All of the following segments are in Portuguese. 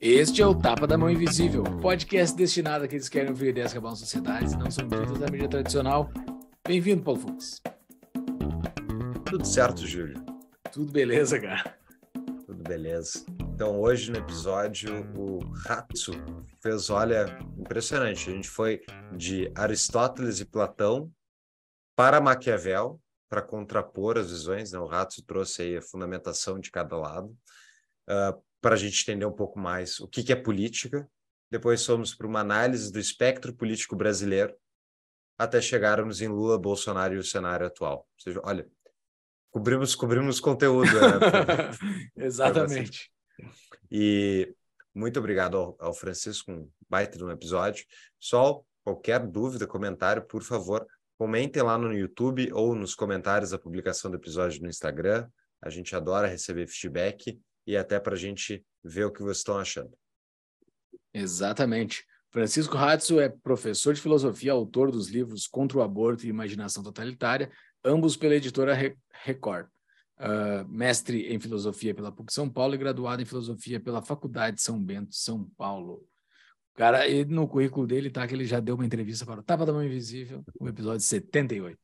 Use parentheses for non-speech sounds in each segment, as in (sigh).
Este é o Tapa da Mão Invisível, podcast destinado a aqueles que querem ouvir ideias que abalam sociedades e não são ditas da mídia tradicional. Bem-vindo, Paulo Fux. Tudo certo, Júlio. Tudo beleza, cara. Tudo beleza. Então, hoje no episódio, o Ratsu fez, olha, impressionante. A gente foi de Aristóteles e Platão para Maquiavel, para contrapor as visões. Né? O Ratsu trouxe aí a fundamentação de cada lado, uh, para a gente entender um pouco mais o que, que é política. Depois fomos para uma análise do espectro político brasileiro, até chegarmos em Lula, Bolsonaro e o cenário atual. Ou seja, olha, Cobrimos, cobrimos conteúdo. Né? (laughs) Exatamente. e muito obrigado ao, ao Francisco, um baita de um episódio. Só qualquer dúvida, comentário, por favor, comentem lá no YouTube ou nos comentários da publicação do episódio no Instagram. A gente adora receber feedback e até para a gente ver o que vocês estão achando. Exatamente. Francisco Ratzo é professor de filosofia, autor dos livros Contra o Aborto e Imaginação Totalitária ambos pela editora Record. Uh, mestre em filosofia pela PUC São Paulo e graduado em filosofia pela Faculdade São Bento, São Paulo. Cara, no currículo dele tá que ele já deu uma entrevista para o Tapa da Mão Invisível, o episódio 78.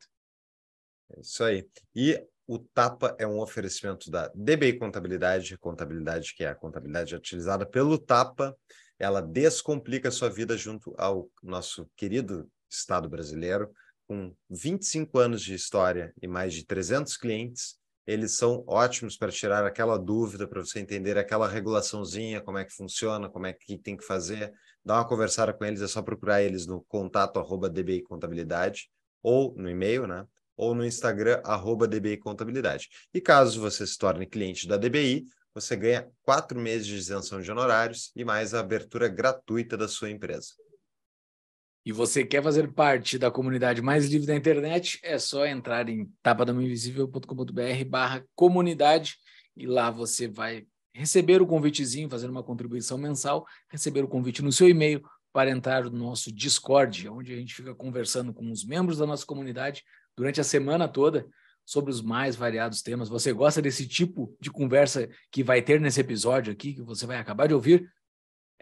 É isso aí. E o Tapa é um oferecimento da DBI Contabilidade, contabilidade que é a contabilidade utilizada pelo Tapa. Ela descomplica a sua vida junto ao nosso querido Estado brasileiro com 25 anos de história e mais de 300 clientes, eles são ótimos para tirar aquela dúvida, para você entender aquela regulaçãozinha, como é que funciona, como é que tem que fazer. Dá uma conversada com eles, é só procurar eles no contato arroba DBI Contabilidade, ou no e-mail, né? Ou no Instagram, arroba DBI Contabilidade. E caso você se torne cliente da DBI, você ganha quatro meses de isenção de honorários e mais a abertura gratuita da sua empresa e você quer fazer parte da comunidade mais livre da internet, é só entrar em tapadaminhoinvisível.com.br barra comunidade e lá você vai receber o convitezinho, fazer uma contribuição mensal, receber o convite no seu e-mail para entrar no nosso Discord, onde a gente fica conversando com os membros da nossa comunidade durante a semana toda sobre os mais variados temas. Você gosta desse tipo de conversa que vai ter nesse episódio aqui, que você vai acabar de ouvir?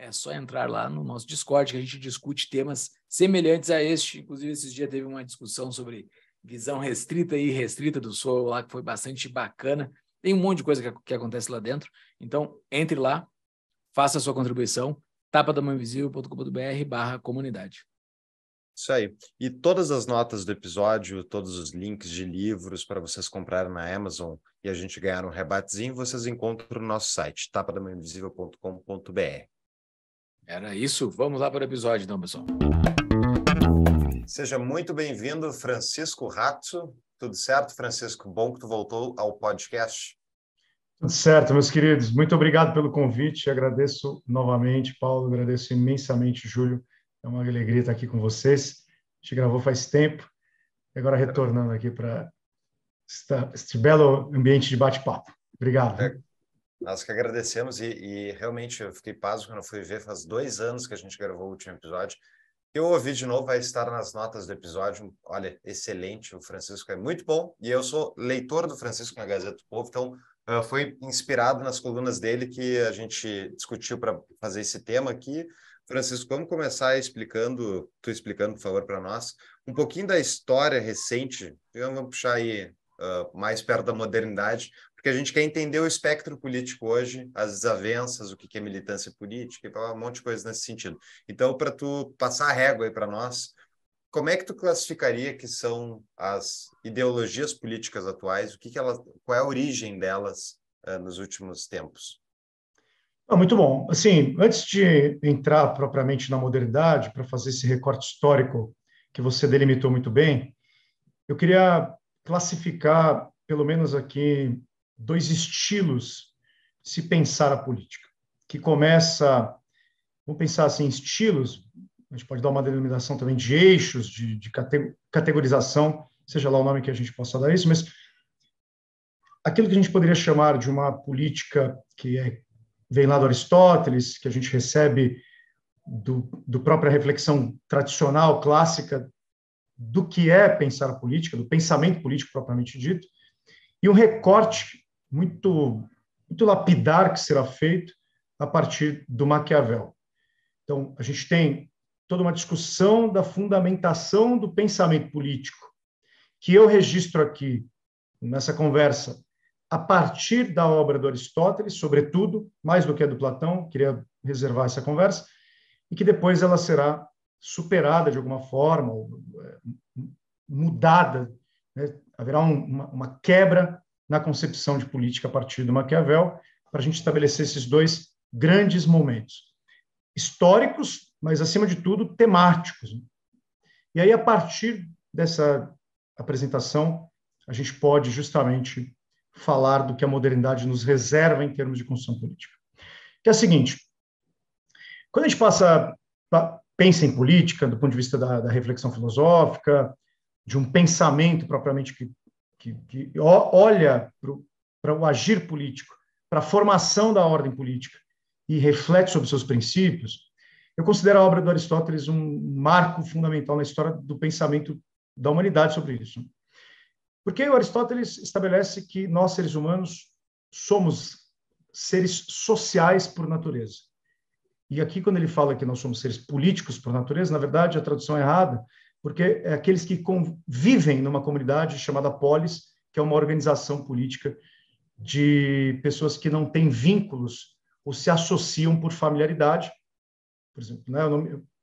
é só entrar lá no nosso Discord que a gente discute temas semelhantes a este. Inclusive, esses dias teve uma discussão sobre visão restrita e restrita do solo lá, que foi bastante bacana. Tem um monte de coisa que, que acontece lá dentro. Então, entre lá, faça a sua contribuição, tapadamainvisível.com.br barra comunidade. Isso aí. E todas as notas do episódio, todos os links de livros para vocês comprarem na Amazon e a gente ganhar um rebatezinho, vocês encontram no nosso site, tapadamainvisível.com.br. Era isso. Vamos lá para o episódio, então, pessoal. Seja muito bem-vindo, Francisco Ratto. Tudo certo, Francisco? Bom que tu voltou ao podcast. Tudo certo, meus queridos. Muito obrigado pelo convite. Agradeço novamente, Paulo. Agradeço imensamente, Júlio. É uma alegria estar aqui com vocês. A gente gravou faz tempo. E agora retornando aqui para este belo ambiente de bate-papo. Obrigado. É. Nós que agradecemos e, e realmente eu fiquei pasmo quando fui ver, faz dois anos que a gente gravou o último episódio. Eu ouvi de novo, vai estar nas notas do episódio. Olha, excelente, o Francisco é muito bom. E eu sou leitor do Francisco na Gazeta do Povo, então uh, eh, foi inspirado nas colunas dele que a gente discutiu para fazer esse tema aqui. Francisco, vamos começar explicando, tu explicando, por favor, para nós, um pouquinho da história recente. Vamos puxar aí uh, mais perto da modernidade, porque a gente quer entender o espectro político hoje, as desavenças, o que é militância política, um monte de coisa nesse sentido. Então, para tu passar a régua aí para nós, como é que tu classificaria que são as ideologias políticas atuais? O que, que ela? qual é a origem delas uh, nos últimos tempos? Ah, muito bom. Assim, antes de entrar propriamente na modernidade para fazer esse recorte histórico que você delimitou muito bem, eu queria classificar, pelo menos aqui dois estilos de se pensar a política, que começa, vamos pensar assim, estilos, a gente pode dar uma denominação também de eixos, de, de categorização, seja lá o nome que a gente possa dar isso, mas aquilo que a gente poderia chamar de uma política que é, vem lá do Aristóteles, que a gente recebe do, do própria reflexão tradicional, clássica, do que é pensar a política, do pensamento político propriamente dito, e um recorte muito, muito lapidar que será feito a partir do Maquiavel. Então, a gente tem toda uma discussão da fundamentação do pensamento político, que eu registro aqui nessa conversa a partir da obra do Aristóteles, sobretudo, mais do que a do Platão, queria reservar essa conversa, e que depois ela será superada de alguma forma, é, mudada, né? haverá um, uma, uma, quebra na concepção de política a partir do Maquiavel, para a gente estabelecer esses dois grandes momentos históricos, mas acima de tudo temáticos. Né? E aí a partir dessa apresentação, a gente pode justamente falar do que a modernidade nos reserva em termos de construção política. Que é o seguinte: quando a gente passa pensa em política do ponto de vista da, da reflexão filosófica, de um pensamento propriamente que, que olha para o agir político, para a formação da ordem política e reflete sobre seus princípios, eu considero a obra do Aristóteles um marco fundamental na história do pensamento da humanidade sobre isso. Porque o Aristóteles estabelece que nós, seres humanos, somos seres sociais por natureza. E aqui, quando ele fala que nós somos seres políticos por natureza, na verdade, a tradução é errada, porque é aqueles que vivem numa comunidade chamada polis, que é uma organização política de pessoas que não têm vínculos ou se associam por familiaridade. Por exemplo, né,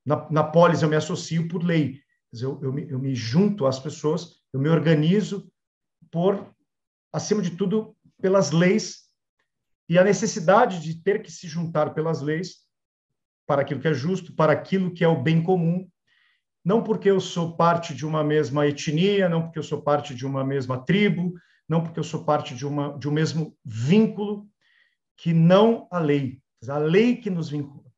na, na polis eu me associo por lei, eu, eu, me, eu me junto às pessoas, eu me organizo por, acima de tudo, pelas leis e a necessidade de ter que se juntar pelas leis para aquilo que é justo, para aquilo que é o bem comum, não porque eu sou parte de uma mesma etnia, não porque eu sou parte de uma mesma tribo, não porque eu sou parte de, uma, de um mesmo vínculo, que não a lei, a lei que nos vincula.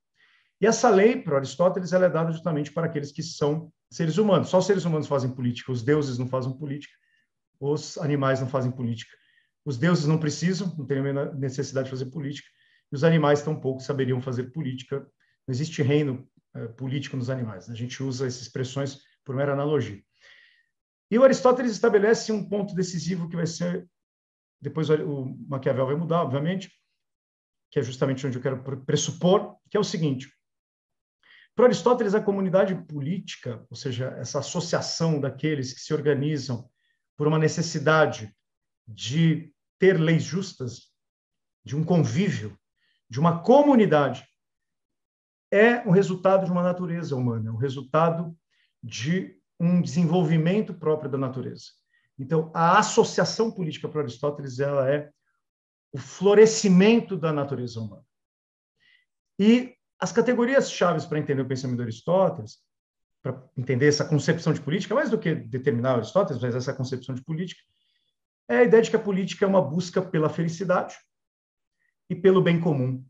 E essa lei, para Aristóteles, ela é dada justamente para aqueles que são seres humanos. Só os seres humanos fazem política, os deuses não fazem política, os animais não fazem política. Os deuses não precisam, não têm a necessidade de fazer política, e os animais tampouco saberiam fazer política. Não existe reino é, político nos animais. Né? A gente usa essas expressões por mera analogia. E o Aristóteles estabelece um ponto decisivo que vai ser depois o Maquiavel vai mudar, obviamente, que é justamente onde eu quero pressupor, que é o seguinte: para Aristóteles, a comunidade política, ou seja, essa associação daqueles que se organizam por uma necessidade de ter leis justas, de um convívio, de uma comunidade é um resultado de uma natureza humana, é um resultado de um desenvolvimento próprio da natureza. Então, a associação política para Aristóteles ela é o florescimento da natureza humana. E as categorias chaves para entender o pensamento de Aristóteles, para entender essa concepção de política, mais do que determinar Aristóteles, mas essa concepção de política, é a ideia de que a política é uma busca pela felicidade e pelo bem comum,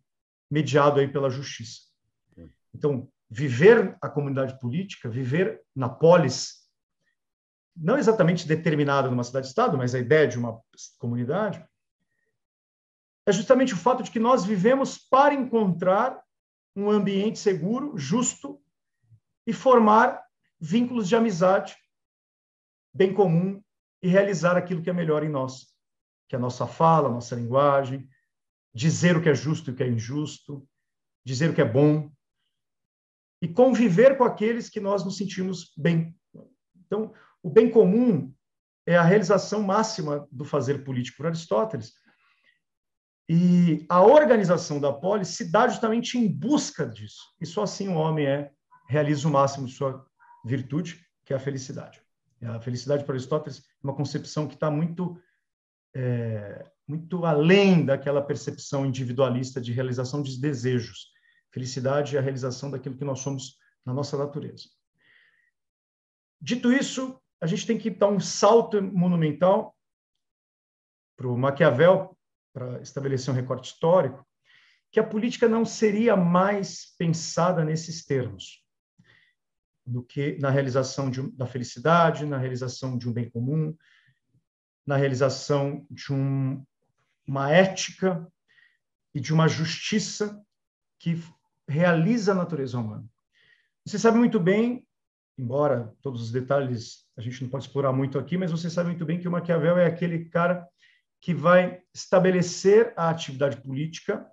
mediado aí pela justiça. Então, viver a comunidade política, viver na polis, não exatamente determinada numa cidade-estado, mas a ideia de uma comunidade, é justamente o fato de que nós vivemos para encontrar um ambiente seguro, justo e formar vínculos de amizade, bem comum e realizar aquilo que é melhor em nós, que é a nossa fala, a nossa linguagem, dizer o que é justo e o que é injusto, dizer o que é bom e conviver com aqueles que nós nos sentimos bem. Então, o bem comum é a realização máxima do fazer político por Aristóteles. E a organização da polis se dá justamente em busca disso. E só assim o homem é realiza o máximo de sua virtude, que é a felicidade. A felicidade para Aristóteles é uma concepção que está muito é, muito além daquela percepção individualista de realização de desejos. Felicidade é a realização daquilo que nós somos na nossa natureza. Dito isso, a gente tem que dar um salto monumental para o Maquiavel, para estabelecer um recorte histórico, que a política não seria mais pensada nesses termos do que na realização de, da felicidade, na realização de um bem comum, na realização de um, uma ética e de uma justiça que realiza a natureza humana. Você sabe muito bem, embora todos os detalhes a gente não pode explorar muito aqui, mas você sabe muito bem que o Maquiavel é aquele cara que vai estabelecer a atividade política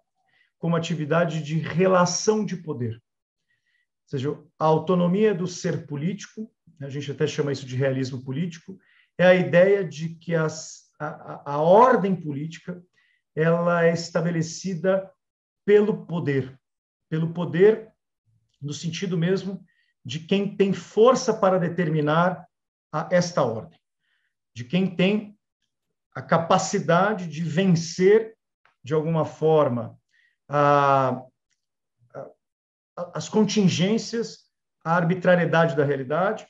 como atividade de relação de poder. Ou seja, a autonomia do ser político, né, a gente até chama isso de realismo político, é a ideia de que as, a, a ordem política ela é estabelecida pelo poder, pelo poder no sentido mesmo de quem tem força para determinar a esta ordem, de quem tem a capacidade de vencer de alguma forma a, a, as contingências, a arbitrariedade da realidade.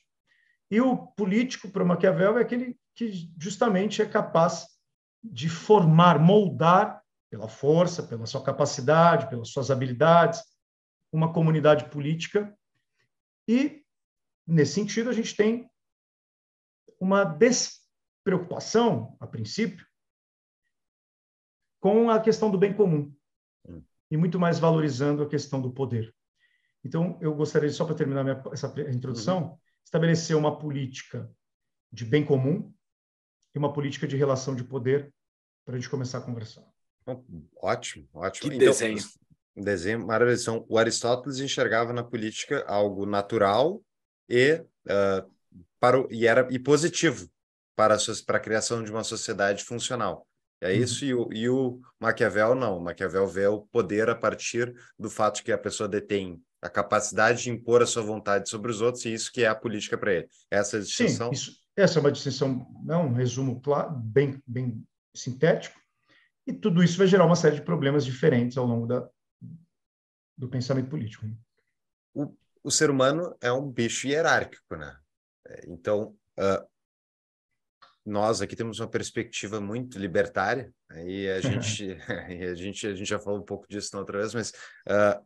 E o político para Maquiavel é aquele que justamente é capaz de formar, moldar pela força, pela sua capacidade, pelas suas habilidades, uma comunidade política. E, nesse sentido, a gente tem uma despreocupação, a princípio, com a questão do bem comum e muito mais valorizando a questão do poder. Então, eu gostaria, só para terminar minha, essa introdução, uhum. estabelecer uma política de bem comum e uma política de relação de poder para a gente começar a conversar. Ótimo, ótimo. Que então, desenho desenho maravilhoso. Então, o Aristóteles enxergava na política algo natural e, uh, para o, e, era, e positivo para a, para a criação de uma sociedade funcional. É uhum. isso, uhum. e, o, e o Maquiavel não. O Maquiavel vê o poder a partir do fato que a pessoa detém a capacidade de impor a sua vontade sobre os outros, e isso que é a política para ele. Essa é a distinção. Sim, isso, essa é uma distinção, não né, um resumo bem, bem sintético, e tudo isso vai gerar uma série de problemas diferentes ao longo da, do pensamento político. Né? O, o ser humano é um bicho hierárquico, né? É, então, uh, nós aqui temos uma perspectiva muito libertária, né? e a (laughs) gente, (laughs) e a gente, a gente já falou um pouco disso na outra vez, mas uh,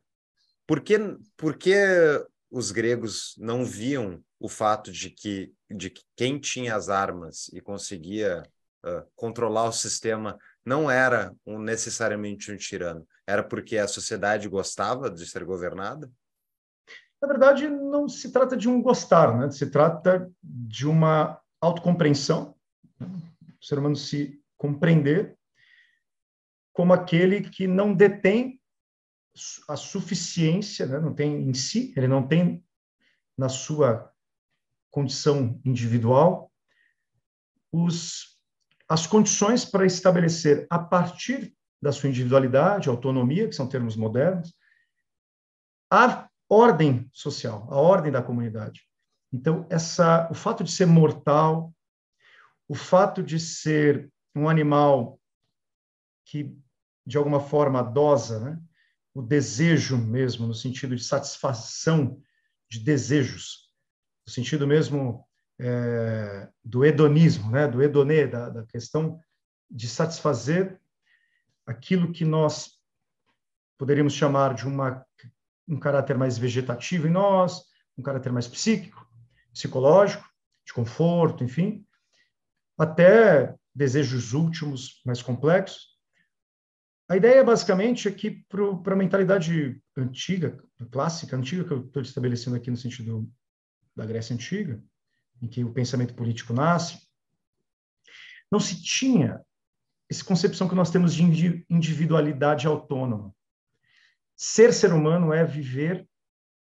por, que, por que os gregos não viam o fato de que, de que quem tinha as armas e conseguia uh, controlar o sistema não era um, necessariamente um tirano. Era porque a sociedade gostava de ser governada? Na verdade, não se trata de um gostar, né? se trata de uma autocompreensão, né? o ser humano se compreender como aquele que não detém a suficiência, né? não tem em si, ele não tem na sua condição individual os, as condições para estabelecer a partir da sua individualidade, autonomia, que são termos modernos, a ordem social, a ordem da comunidade. Então, essa, o fato de ser mortal, o fato de ser um animal que, de alguma forma, dosa, né? o desejo mesmo, no sentido de satisfação de desejos, no sentido mesmo é, do hedonismo, né? do hedonê, da, da questão de satisfazer aquilo que nós poderíamos chamar de uma, um caráter mais vegetativo em nós, um caráter mais psíquico, psicológico, de conforto, enfim, até desejos últimos mais complexos. A ideia basicamente é que para a mentalidade antiga, clássica, antiga que eu estou estabelecendo aqui no sentido da Grécia antiga, em que o pensamento político nasce, não se tinha essa concepção que nós temos de individualidade autônoma. Ser ser humano é viver,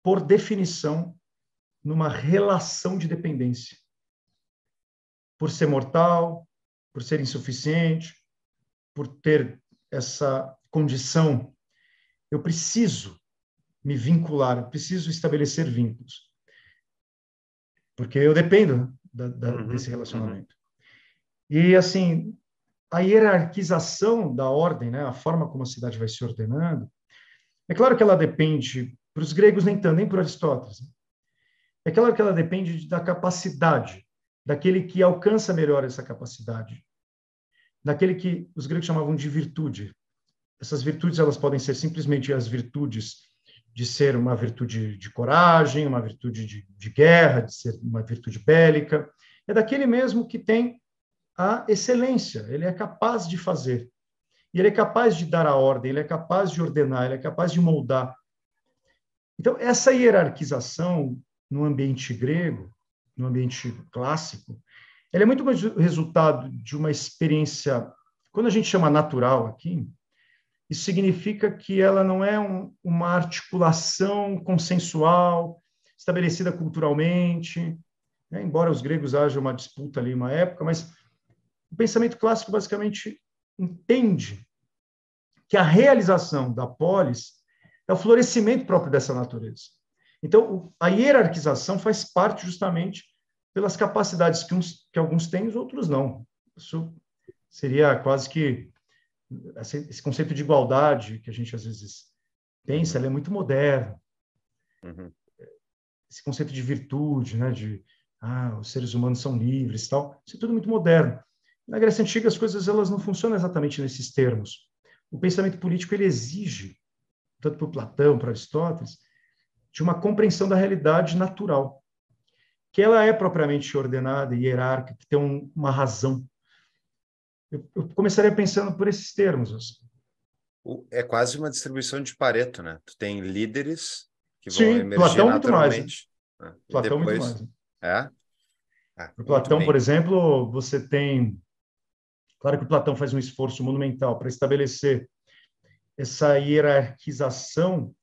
por definição, numa relação de dependência. Por ser mortal, por ser insuficiente, por ter essa condição, eu preciso me vincular, eu preciso estabelecer vínculos. Porque eu dependo da, da, uhum, desse relacionamento. Uhum. E, assim, a hierarquização da ordem, né, a forma como a cidade vai se ordenando, é claro que ela depende, para os gregos nem tanto, nem para Aristóteles, né? é claro que ela depende da capacidade, daquele que alcança melhor essa capacidade, daquele que os gregos chamavam de virtude. Essas virtudes elas podem ser simplesmente as virtudes de ser uma virtude de coragem, uma virtude de, de guerra, de ser uma virtude bélica. É daquele mesmo que tem a excelência, ele é capaz de fazer. E ele é capaz de dar a ordem, ele é capaz de ordenar, ele é capaz de moldar. Então, essa hierarquização no ambiente grego, no ambiente clássico, ela é muito mais resultado de uma experiência, quando a gente chama natural aqui, isso significa que ela não é um, uma articulação consensual, estabelecida culturalmente, né? embora os gregos haja uma disputa ali uma época, mas o pensamento clássico basicamente entende que a realização da polis é o florescimento próprio dessa natureza. Então, a hierarquização faz parte justamente pelas capacidades que, uns, que alguns têm e os outros não. Isso seria quase que esse conceito de igualdade que a gente às vezes pensa, ele é muito moderno. Uhum. Esse conceito de virtude, né, de ah, os seres humanos são livres, tal, isso é tudo muito moderno. Na Grécia Antiga, as coisas elas não funcionam exatamente nesses termos. O pensamento político ele exige, tanto para Platão, para Aristóteles, de uma compreensão da realidade natural, que ela é propriamente ordenada e hierárquica, que tem um, uma razão. Eu, eu, começaria pensando por esses termos. Assim. É quase uma distribuição de Pareto, né? Tu tem líderes que vão Sim, emergir Platão naturalmente. Muito mais, né? né? Platão depois... muito mais. Né? É? Ah, Platão, por exemplo, você tem Claro que o Platão faz um esforço monumental para estabelecer essa hierarquização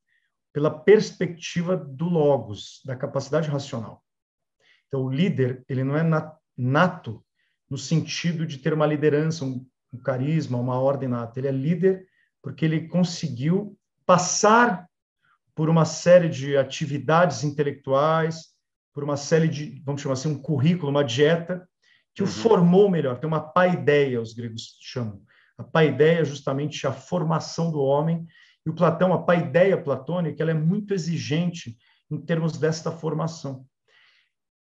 pela perspectiva do logos, da capacidade racional. Então, o líder, ele não é nato no sentido de ter uma liderança, um, um carisma, uma ordem nata. Ele é líder porque ele conseguiu passar por uma série de atividades intelectuais, por uma série de, vamos chamar assim, um currículo, uma dieta, que o uhum. formou melhor, tem é uma paideia, os gregos chamam. A paideia é justamente a formação do homem, e o Platão, a paideia platônica, ela é muito exigente em termos desta formação.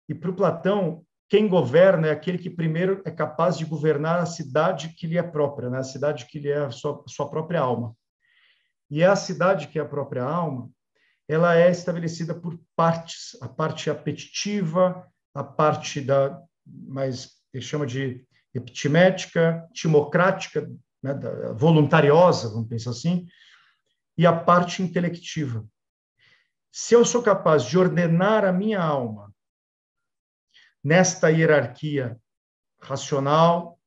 E para o Platão, quem governa é aquele que primeiro é capaz de governar a cidade que lhe é própria, né? a cidade que lhe é a sua, a sua própria alma. E a cidade que é a própria alma, ela é estabelecida por partes, a parte apetitiva, a parte da mais ele chama de epitimética, timocrática, né, voluntariosa, vamos pensar assim, e a parte intelectiva. Se eu sou capaz de ordenar a minha alma nesta hierarquia racional,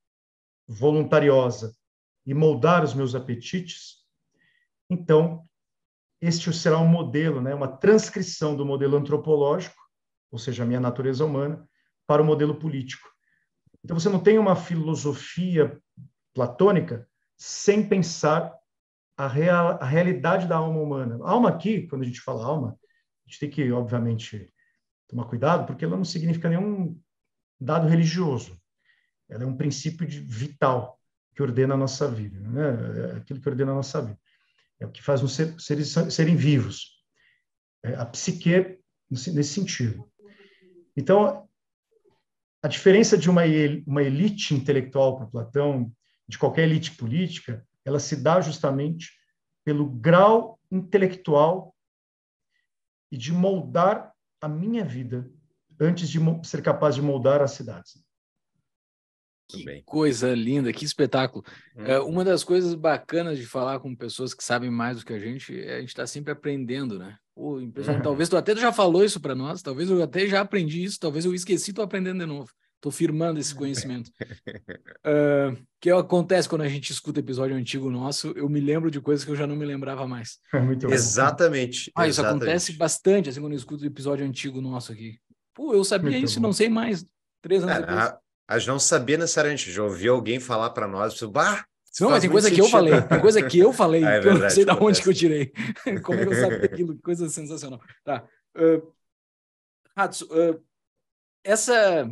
voluntariosa e moldar os meus apetites, então este será um modelo, né, uma transcrição do modelo antropológico, ou seja, a minha natureza humana, para o modelo político. Então você não tem uma filosofia platônica sem pensar a, real, a realidade da alma humana. A alma aqui, quando a gente fala alma, a gente tem que, obviamente, tomar cuidado, porque ela não significa nenhum dado religioso. Ela é um princípio de, vital que ordena a nossa vida, né? É aquilo que ordena a nossa vida. É o que faz os ser, seres serem vivos. É a psique nesse sentido. Então, a diferença de uma, uma elite intelectual para Platão, de qualquer elite política, ela se dá justamente pelo grau intelectual e de moldar a minha vida antes de ser capaz de moldar as cidades. Também. Que coisa linda, que espetáculo. Hum. É, uhum. uma das coisas bacanas de falar com pessoas que sabem mais do que a gente é a gente está sempre aprendendo, né? Pô, impressionante. Uhum. Talvez tu até já falou isso para nós, talvez eu até já aprendi isso, talvez eu esqueci, estou aprendendo de novo. estou firmando esse conhecimento. uh, (laughs) que acontece quando a gente escuta episódio antigo nosso, eu me lembro de coisas que eu já não me lembrava mais. (laughs) muito Exatamente. Ah, isso acontece bastante, assim, quando eu escuto episódio antigo nosso aqui. Pô, eu sabia muito isso bom. não sei mais. Três anos é, depois. A a gente não sabia necessariamente, já ouviu alguém falar para nós, tipo, bah, não, mas tem coisa sentido. que eu falei, tem coisa que eu falei, (laughs) é, verdade, eu não sei da onde que eu tirei. (laughs) Como é eu sabia aquilo, coisa sensacional. Tá. Uh, Hatsu, uh, essa,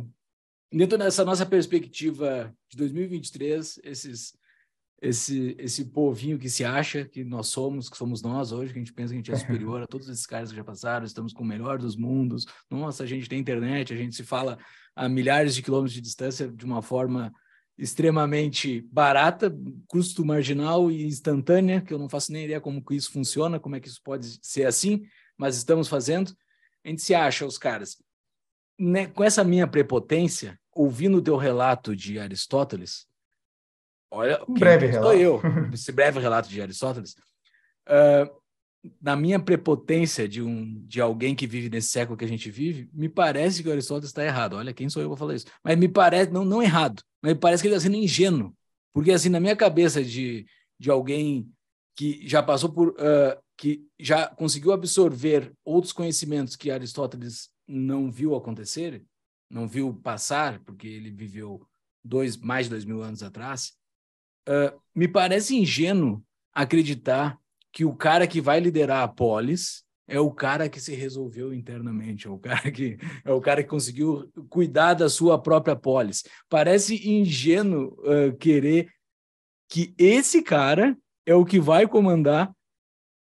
dentro dessa nossa perspectiva de 2023, esses esse, esse povinho que se acha que nós somos, que somos nós hoje, que a gente pensa que a gente é superior a todos esses caras que já passaram, estamos com o melhor dos mundos. Nossa, a gente tem internet, a gente se fala a milhares de quilômetros de distância de uma forma extremamente barata, custo marginal e instantânea, que eu não faço nem ideia como que isso funciona, como é que isso pode ser assim, mas estamos fazendo. A gente se acha, os caras. Né? Com essa minha prepotência, ouvindo o teu relato de Aristóteles, Olha, um breve relato. Sou eu, (laughs) esse breve relato de Aristóteles. Uh, na minha prepotência de um de alguém que vive nesse século que a gente vive, me parece que o Aristóteles está errado. Olha, quem sou eu para falar isso? Mas me parece, não, não errado, mas me parece que ele está sendo ingênuo. Porque, assim, na minha cabeça de, de alguém que já passou por. Uh, que já conseguiu absorver outros conhecimentos que Aristóteles não viu acontecer, não viu passar, porque ele viveu dois, mais de dois mil anos atrás, uh, me parece ingênuo acreditar que o cara que vai liderar a polis é o cara que se resolveu internamente, é o cara que é o cara que conseguiu cuidar da sua própria polis. Parece ingênuo uh, querer que esse cara é o que vai comandar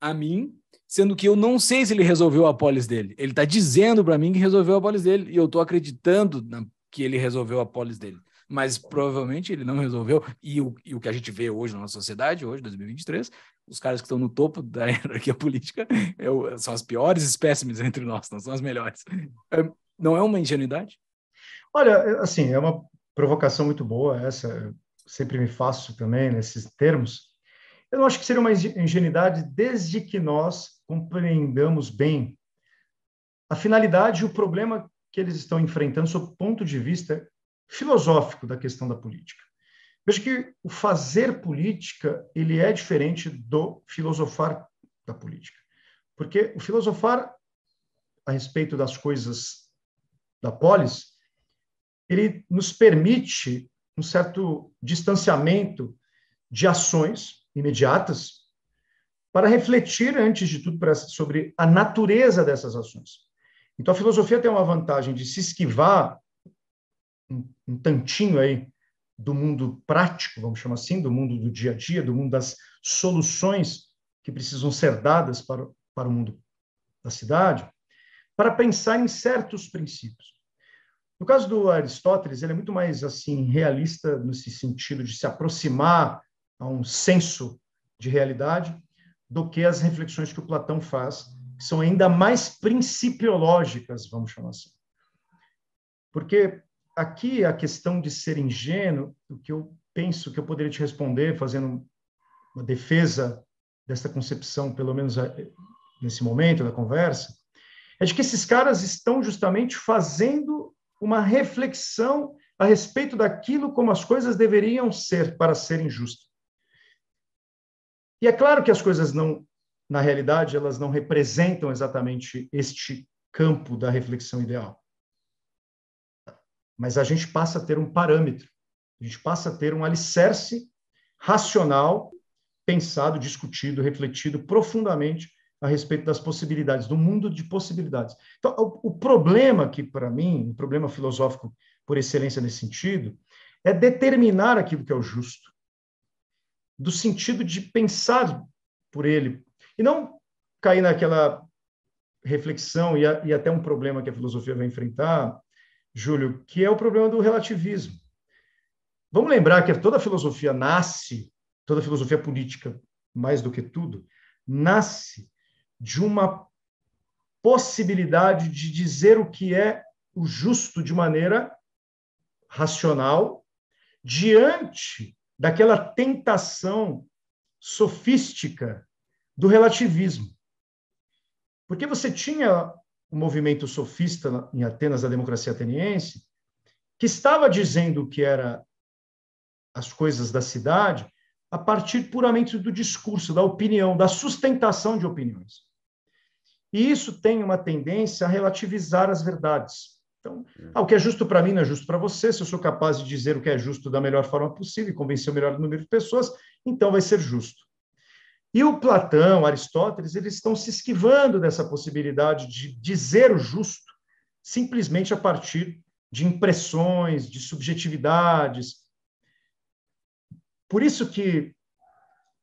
a mim, sendo que eu não sei se ele resolveu a polis dele. Ele está dizendo para mim que resolveu a polis dele e eu estou acreditando na, que ele resolveu a polis dele mas provavelmente ele não resolveu. E o, e o que a gente vê hoje na nossa sociedade, hoje, 2023, os caras que estão no topo da (laughs) hierarquia política é são as piores espécimes entre nós, não são as melhores. É, não é uma ingenuidade? Olha, é, assim, é uma provocação muito boa essa, eu sempre me faço também nesses termos. Eu não acho que seria uma ingenuidade desde que nós compreendamos bem a finalidade e o problema que eles estão enfrentando sob o ponto de vista filosófico da questão da política. Veja que o fazer política ele é diferente do filosofar da política, porque o filosofar a respeito das coisas da polis ele nos permite um certo distanciamento de ações imediatas para refletir, antes de tudo, sobre a natureza dessas ações. Então, a filosofia tem uma vantagem de se esquivar um, um tantinho aí do mundo prático, vamos chamar assim, do mundo do dia a dia, do mundo das soluções que precisam ser dadas para, para o mundo da cidade, para pensar em certos princípios. No caso do Aristóteles, ele é muito mais assim realista nesse sentido de se aproximar a um senso de realidade do que as reflexões que o Platão faz, que são ainda mais principiológicas, vamos chamar assim. Porque aqui a questão de ser ingênuo, o que eu penso que eu poderia te responder, fazendo uma defesa dessa concepção, pelo menos eh, nesse momento da conversa, é de que esses caras estão justamente fazendo uma reflexão a respeito daquilo como as coisas deveriam ser para serem justas. E é claro que as coisas não, na realidade, elas não representam exatamente este campo da reflexão ideal mas a gente passa a ter um parâmetro, a gente passa a ter um alicerce racional, pensado, discutido, refletido profundamente a respeito das possibilidades, do mundo de possibilidades. Então, o, o problema que, para mim, um problema filosófico por excelência nesse sentido, é determinar aquilo que é o justo, do sentido de pensar por ele, e não cair naquela reflexão e, a, e até um problema que a filosofia vai enfrentar Júlio, que é o problema do relativismo. Vamos lembrar que toda filosofia nasce, toda filosofia política, mais do que tudo, nasce de uma possibilidade de dizer o que é o justo de maneira racional, diante daquela tentação sofística do relativismo. Porque você tinha o movimento sofista em Atenas da democracia ateniense, que estava dizendo que era as coisas da cidade a partir puramente do discurso, da opinião, da sustentação de opiniões. E isso tem uma tendência a relativizar as verdades. Então, hum. ah, o que é justo para mim não é justo para você. Se eu sou capaz de dizer o que é justo da melhor forma possível e convencer o melhor número de pessoas, então vai ser justo. E o Platão, Aristóteles, eles estão se esquivando dessa possibilidade de dizer o justo simplesmente a partir de impressões, de subjetividades. Por isso que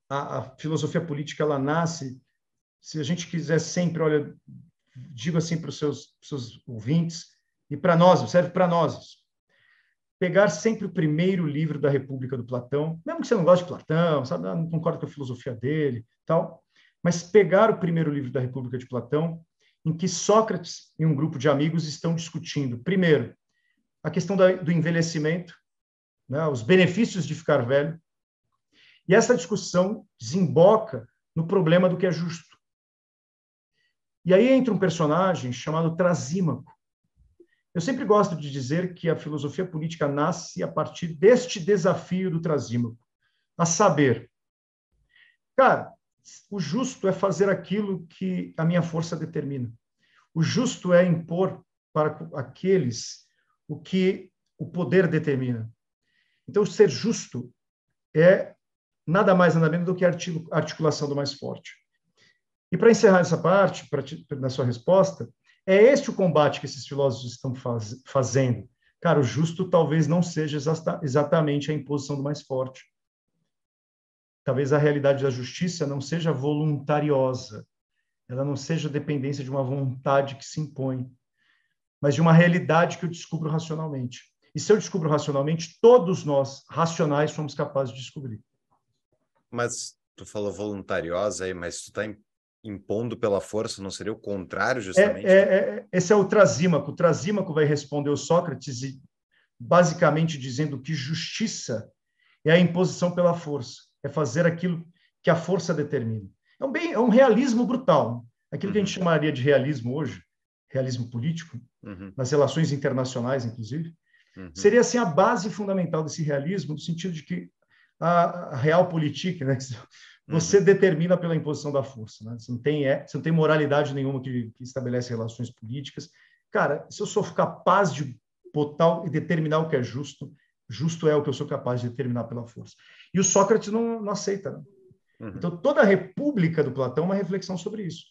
a, a filosofia política ela nasce, se a gente quiser sempre, olha, digo assim para os seus, seus ouvintes, e para nós, serve para nós isso pegar sempre o primeiro livro da República do Platão, mesmo que você não goste de Platão, sabe, ah, não concorda com a filosofia dele, tal, mas pegar o primeiro livro da República de Platão, em que Sócrates e um grupo de amigos estão discutindo, primeiro, a questão da, do envelhecimento, né, os benefícios de ficar velho, e essa discussão desemboca no problema do que é justo. E aí entra um personagem chamado Trasímaco, eu sempre gosto de dizer que a filosofia política nasce a partir deste desafio do Trasímaco, a saber, cara, o justo é fazer aquilo que a minha força determina. O justo é impor para aqueles o que o poder determina. Então, ser justo é nada mais, nada menos do que a articulação do mais forte. E para encerrar essa parte, pra, na sua resposta, é este o combate que esses filósofos estão faz, fazendo. Cara, o justo talvez não seja exata, exatamente a imposição do mais forte. Talvez a realidade da justiça não seja voluntariosa, ela não seja dependência de uma vontade que se impõe, mas de uma realidade que eu descubro racionalmente. E se eu descubro racionalmente, todos nós, racionais, somos capazes de descobrir. Mas tu falou voluntariosa aí, mas tu está impondo pela força, não seria o contrário, é, justamente? É, é, é, esse é o Trasímaco. O Trasímaco vai responder o Sócrates, e, basicamente dizendo que justiça é a imposição pela força, é fazer aquilo que a força determina. É um, bem, é um realismo brutal. Aquilo uhum. que a gente uhum. chamaria de realismo hoje, realismo político, uhum. nas relações internacionais, inclusive, uhum. seria assim a base fundamental desse realismo, no sentido de que a, a política, né? você uhum. determina pela imposição da força. Né? Você, não tem, é, você não tem moralidade nenhuma que, que, estabelece relações políticas. Cara, se eu sou capaz de botar e determinar o que é justo, justo é o que eu sou capaz de determinar pela força. E o Sócrates não, não aceita. Né? Uhum. Então, toda a República do Platão é uma reflexão sobre isso.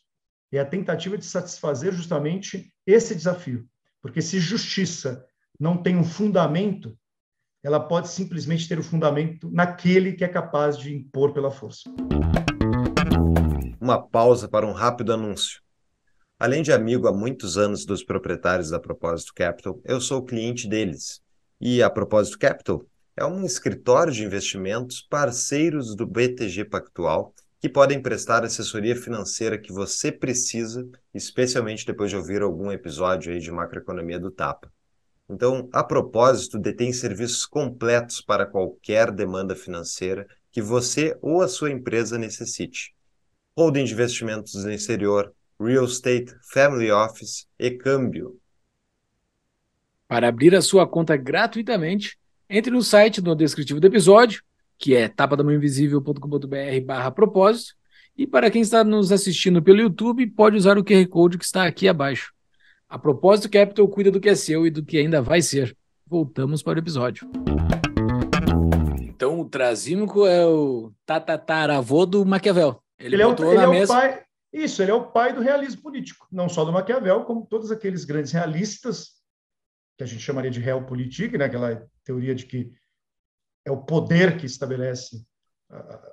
É a tentativa de satisfazer justamente esse desafio. Porque se justiça não tem um fundamento, ela pode simplesmente ter o fundamento naquele que é capaz de impor pela força. Uma pausa para um rápido anúncio. Além de amigo há muitos anos dos proprietários da Propósito Capital, eu sou cliente deles. E a Propósito Capital é um escritório de investimentos parceiros do BTG Pactual que podem prestar a assessoria financeira que você precisa, especialmente depois de ouvir algum episódio aí de macroeconomia do Tapa. Então, a propósito, detém serviços completos para qualquer demanda financeira que você ou a sua empresa necessite. Holding de investimentos no exterior, real estate, family office e câmbio. Para abrir a sua conta gratuitamente, entre no site no descritivo do episódio, que é tapadamãoinvisível.com.br barra propósito, e para quem está nos assistindo pelo YouTube, pode usar o QR Code que está aqui abaixo. A propósito, Capital cuida do que é seu e do que ainda vai ser. Voltamos para o episódio. Então, o Trasímico é o tatataravô do Maquiavel. Ele, ele é, o, ele é mesa... o pai. Isso, ele é o pai do realismo político, não só do Maquiavel, como todos aqueles grandes realistas que a gente chamaria de realpolitik, né? Aquela teoria de que é o poder que estabelece a,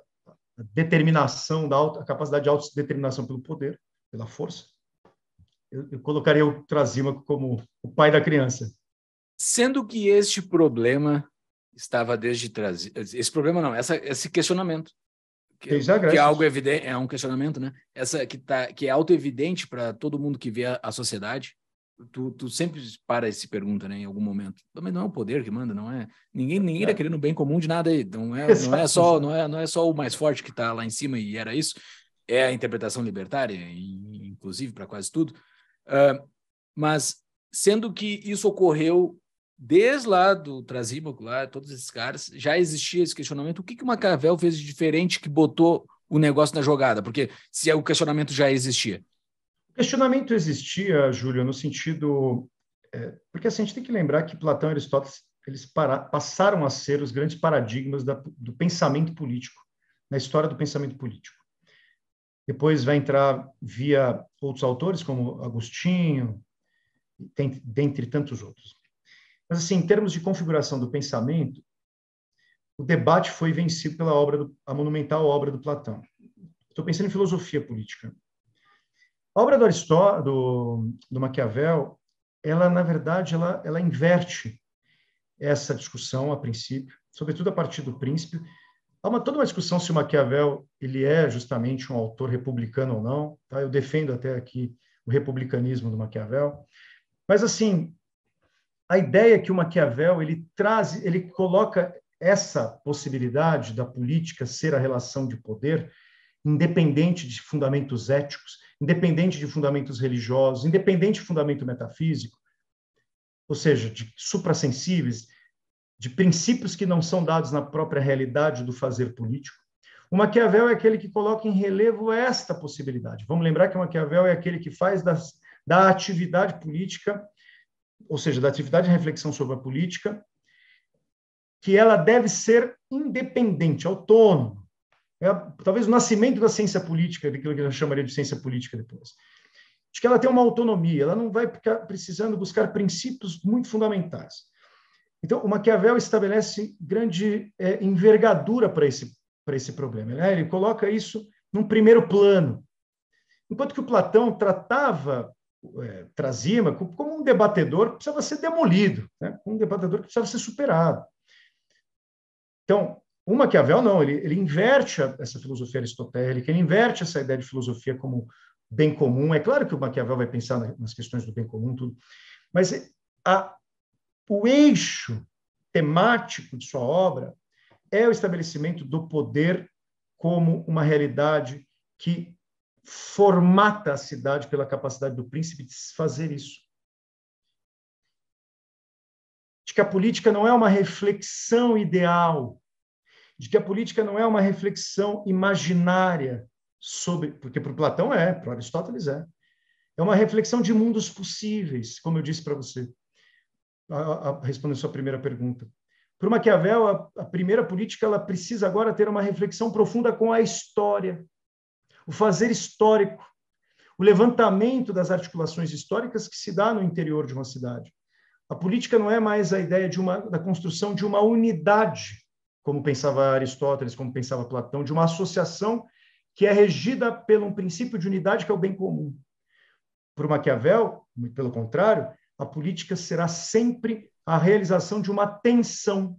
determinação da auto, a capacidade de autodeterminação pelo poder, pela força eu, eu colocaria o Trasímaco como o pai da criança. Sendo que este problema estava desde Trasímaco, esse problema não, essa, esse questionamento, que, é, que, é algo evidente, é um questionamento, né? Essa que tá, que é auto-evidente para todo mundo que vê a, a sociedade. Tu, tu, sempre para e se pergunta, né, em algum momento. Também não é o poder que manda, não é? Ninguém ninguém está é. querendo o bem comum de nada aí. Não é, Exato. não é só não é, não é só o mais forte que está lá em cima e era isso. É a interpretação libertária, inclusive para quase tudo. Uh, mas sendo que isso ocorreu desde lá do Trasímaco, lá, todos esses caras, já existia esse questionamento. O que, que o Macavel fez de diferente que botou o negócio na jogada? Porque se é, o questionamento já existia. O questionamento existia, Júlio, no sentido... É, porque assim, a gente tem que lembrar que Platão e Aristóteles eles para, passaram a ser os grandes paradigmas da, do pensamento político, na história do pensamento político. Depois vai entrar via outros autores, como Agostinho, dentre tantos outros. Mas, assim, em termos de configuração do pensamento, o debate foi vencido pela obra do, a monumental obra do Platão. Estou pensando em filosofia política. A obra do, Aristóteles, do, do Maquiavel, ela, na verdade, ela, ela inverte essa discussão a princípio, sobretudo a partir do príncipe, há uma, toda uma discussão se o Maquiavel ele é justamente um autor republicano ou não. Tá? Eu defendo até aqui o republicanismo do Maquiavel. Mas, assim, a ideia que o Maquiavel ele traz, ele coloca essa possibilidade da política ser a relação de poder independente de fundamentos éticos, independente de fundamentos religiosos, independente de fundamento metafísico, ou seja, de suprassensíveis, de princípios que não são dados na própria realidade do fazer político. O Maquiavel é aquele que coloca em relevo esta possibilidade. Vamos lembrar que o Maquiavel é aquele que faz das, da atividade política, ou seja, da atividade de reflexão sobre a política, que ela deve ser independente, autônoma. É, talvez o nascimento da ciência política, daquilo que eu chamaria de ciência política depois. De que ela tem uma autonomia, ela não vai ficar precisando buscar princípios muito fundamentais. Então, o Maquiavel estabelece grande é, envergadura para esse, esse problema. Né? Ele coloca isso num primeiro plano. Enquanto que o Platão tratava é, Trasímaco como um debatedor que precisava ser demolido, né? um debatedor que precisava ser superado. Então, o Maquiavel não, ele, ele inverte a, essa filosofia aristotélica, ele inverte essa ideia de filosofia como bem comum. É claro que o Maquiavel vai pensar nas questões do bem comum, tudo, mas é, a, o eixo temático de sua obra é o estabelecimento do poder como uma realidade que formata a cidade pela capacidade do príncipe de fazer isso. De que a política não é uma reflexão ideal, de que a política não é uma reflexão imaginária sobre. Porque para Platão é, para Aristóteles é. É uma reflexão de mundos possíveis, como eu disse para você a, a, respondendo a sua primeira pergunta. Para Maquiavel, a, a, primeira política ela precisa agora ter uma reflexão profunda com a história, o fazer histórico, o levantamento das articulações históricas que se dá no interior de uma cidade. A política não é mais a ideia de uma, da construção de uma unidade, como pensava Aristóteles, como pensava Platão, de uma associação que é regida pelo um princípio de unidade que é o bem comum. Para Maquiavel, pelo contrário, a política será sempre a realização de uma tensão,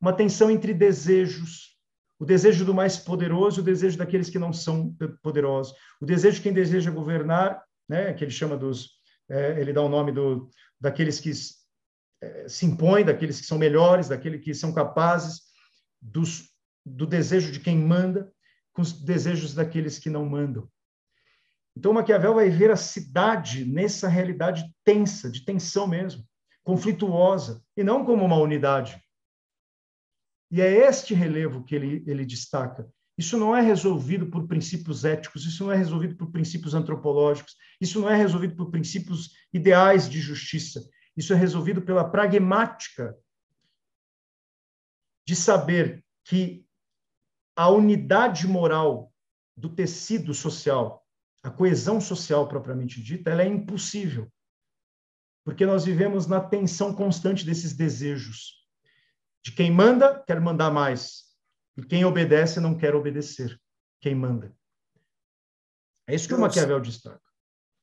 uma tensão entre desejos, o desejo do mais poderoso, o desejo daqueles que não são poderosos, o desejo de quem deseja governar, né, que ele chama dos, é, ele dá o nome do, daqueles que é, se impõem, daqueles que são melhores, daqueles que são capazes, dos, do desejo de quem manda, com os desejos daqueles que não mandam. Então, Maquiavel vai ver a cidade nessa realidade tensa, de tensão mesmo, conflituosa, e não como uma unidade. E é este relevo que ele, ele destaca. Isso não é resolvido por princípios éticos, isso não é resolvido por princípios antropológicos, isso não é resolvido por princípios ideais de justiça. Isso é resolvido pela pragmática de saber que a unidade moral do tecido social a coesão social propriamente dita, ela é impossível, porque nós vivemos na tensão constante desses desejos. De quem manda, quer mandar mais, e quem obedece, não quer obedecer. Quem manda. É isso que o Maquiavel destaca.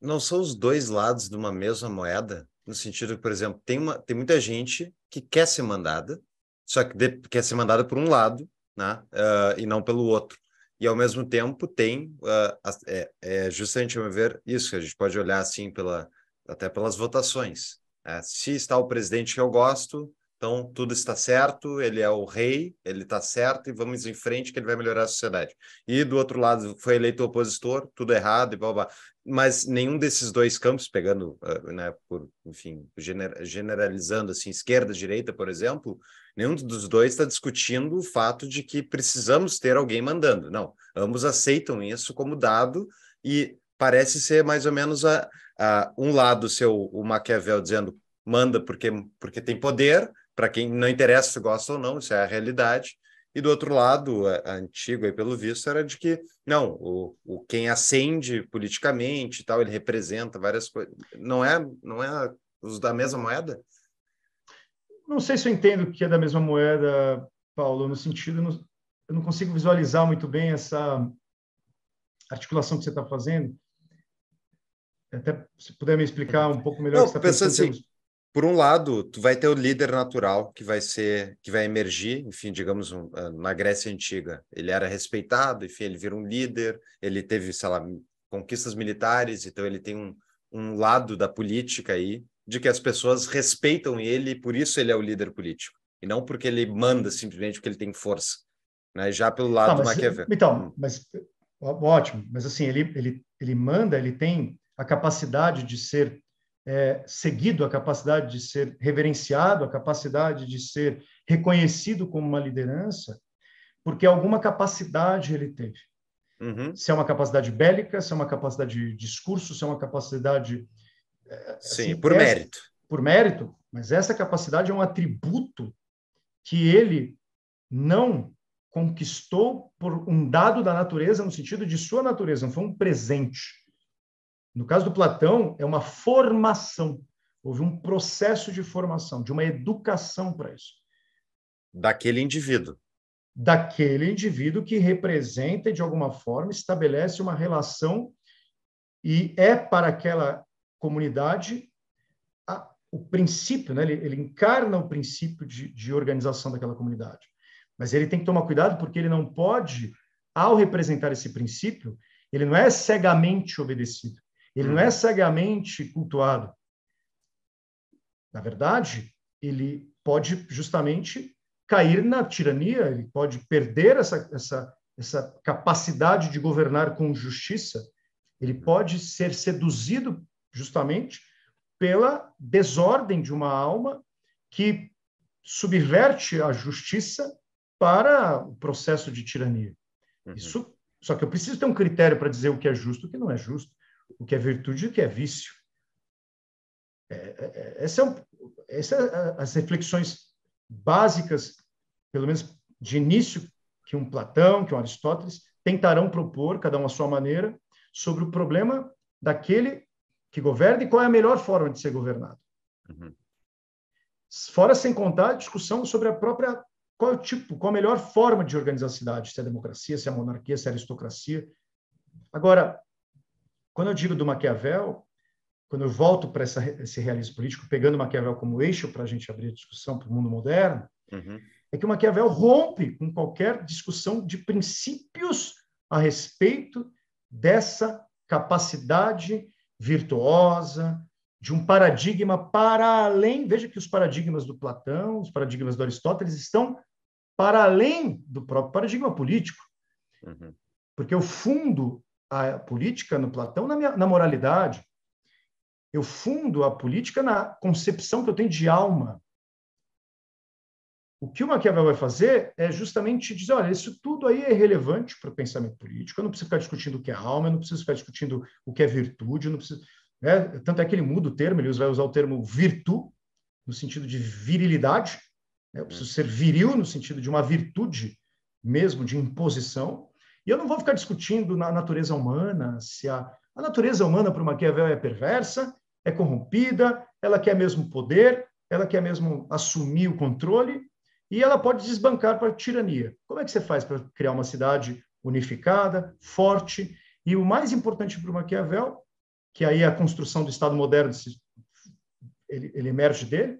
Não são os dois lados de uma mesma moeda, no sentido que, por exemplo, tem, uma, tem muita gente que quer ser mandada, só que de, quer ser mandada por um lado né, uh, e não pelo outro e ao mesmo tempo tem uh, é, é justamente a meu ver isso que a gente pode olhar assim pela até pelas votações né? se está o presidente que eu gosto então tudo está certo ele é o rei ele está certo e vamos em frente que ele vai melhorar a sociedade e do outro lado foi eleito o opositor tudo errado e blá, blá. mas nenhum desses dois campos pegando uh, né por enfim gener generalizando assim esquerda direita por exemplo nenhum dos dois está discutindo o fato de que precisamos ter alguém mandando. Não, ambos aceitam isso como dado e parece ser mais ou menos a, a um lado seu o Maquiavel dizendo manda porque porque tem poder para quem não interessa se gosta ou não, isso é a realidade. E do outro lado, a, a antigo aí pelo visto era de que não, o, o quem ascende politicamente, tal, ele representa várias coisas. Não é, não é os da mesma moeda? Não sei se eu entendo que é da mesma moeda, Paulo, no sentido, eu não consigo visualizar muito bem essa articulação que você está fazendo. Até se puder me explicar um pouco melhor. Não, você tá pensando, assim, por um lado, tu vai ter o líder natural que vai ser, que vai emergir, enfim, digamos, um, ah, na Grécia antiga. Ele era respeitado, enfim, ele vira um líder, ele teve, sei lá, conquistas militares, então ele tem um, um lado da política aí de que as pessoas respeitam ele e por isso ele é o líder político. E não porque ele manda simplesmente porque ele tem força. Né? Já pelo lado do Maquiavel. Então, hum. mas ótimo. Mas assim, ele, ele, ele manda, ele tem a capacidade de ser é, seguido, a capacidade de ser reverenciado, a capacidade de ser reconhecido como uma liderança, porque alguma capacidade ele teve. Uhum. Se é uma capacidade bélica, se é uma capacidade de discurso, se é uma capacidade Sim, assim, por essa, mérito. Por mérito, mas essa capacidade é um atributo que ele não conquistou por um dado da natureza, no sentido de sua natureza, não foi um presente. No caso do Platão, é uma formação. Houve um processo de formação, de uma educação para isso. Daquele indivíduo. Daquele indivíduo que representa, de alguma forma, estabelece uma relação e é para aquela comunidade a, o princípio, né? ele, ele encarna o princípio de, de organização daquela comunidade. Mas ele tem que tomar cuidado porque ele não pode, ao representar esse princípio, ele não é cegamente obedecido, ele não é uhum. cegamente cultuado. Na verdade, ele pode justamente cair na tirania, ele pode perder essa, essa, essa capacidade de governar com justiça, ele pode ser seduzido justamente pela desordem de uma alma que subverte a justiça para o processo de tirania. Uhum. Isso, só que eu preciso ter um critério para dizer o que é justo e o que não é justo, o que é virtude e o que é vício. É, é, é essas é são é as reflexões básicas, pelo menos de início, que um Platão, que um Aristóteles tentarão propor, cada um à sua maneira, sobre o problema daquele que governa e qual é a melhor forma de ser governado. Uhum. Fora sem contar a discussão sobre a própria qual é o tipo, qual é a melhor forma de organizar a cidade, se é democracia, se é monarquia, se é aristocracia. Agora, quando eu digo do Maquiavel, quando eu volto para esse realismo político, pegando Maquiavel como eixo para a gente abrir a discussão para o mundo moderno, uhum. é que o Maquiavel rompe com qualquer discussão de princípios a respeito dessa capacidade virtuosa, de um paradigma para além. Veja que os paradigmas do Platão, os paradigmas do Aristóteles estão para além do próprio paradigma político. Uhum. Porque eu fundo a política no Platão na, minha, na moralidade, eu fundo a política na concepção que eu tenho de alma, o que o Maquiavel vai fazer é justamente dizer: olha, isso tudo aí é relevante para o pensamento político. Eu não preciso ficar discutindo o que é alma, eu não preciso ficar discutindo o que é virtude, não preciso. Né? Tanto é que ele muda o termo, ele vai usar o termo virtu, no sentido de virilidade. Né? Eu preciso ser viril, no sentido de uma virtude mesmo, de imposição. E eu não vou ficar discutindo na natureza humana, se a, a natureza humana para o Maquiavel é perversa, é corrompida, ela quer mesmo poder, ela quer mesmo assumir o controle, e ela pode desbancar para a tirania. Como é que você faz para criar uma cidade unificada, forte? E o mais importante para o Maquiavel, que aí é a construção do Estado moderno ele, ele emerge dele,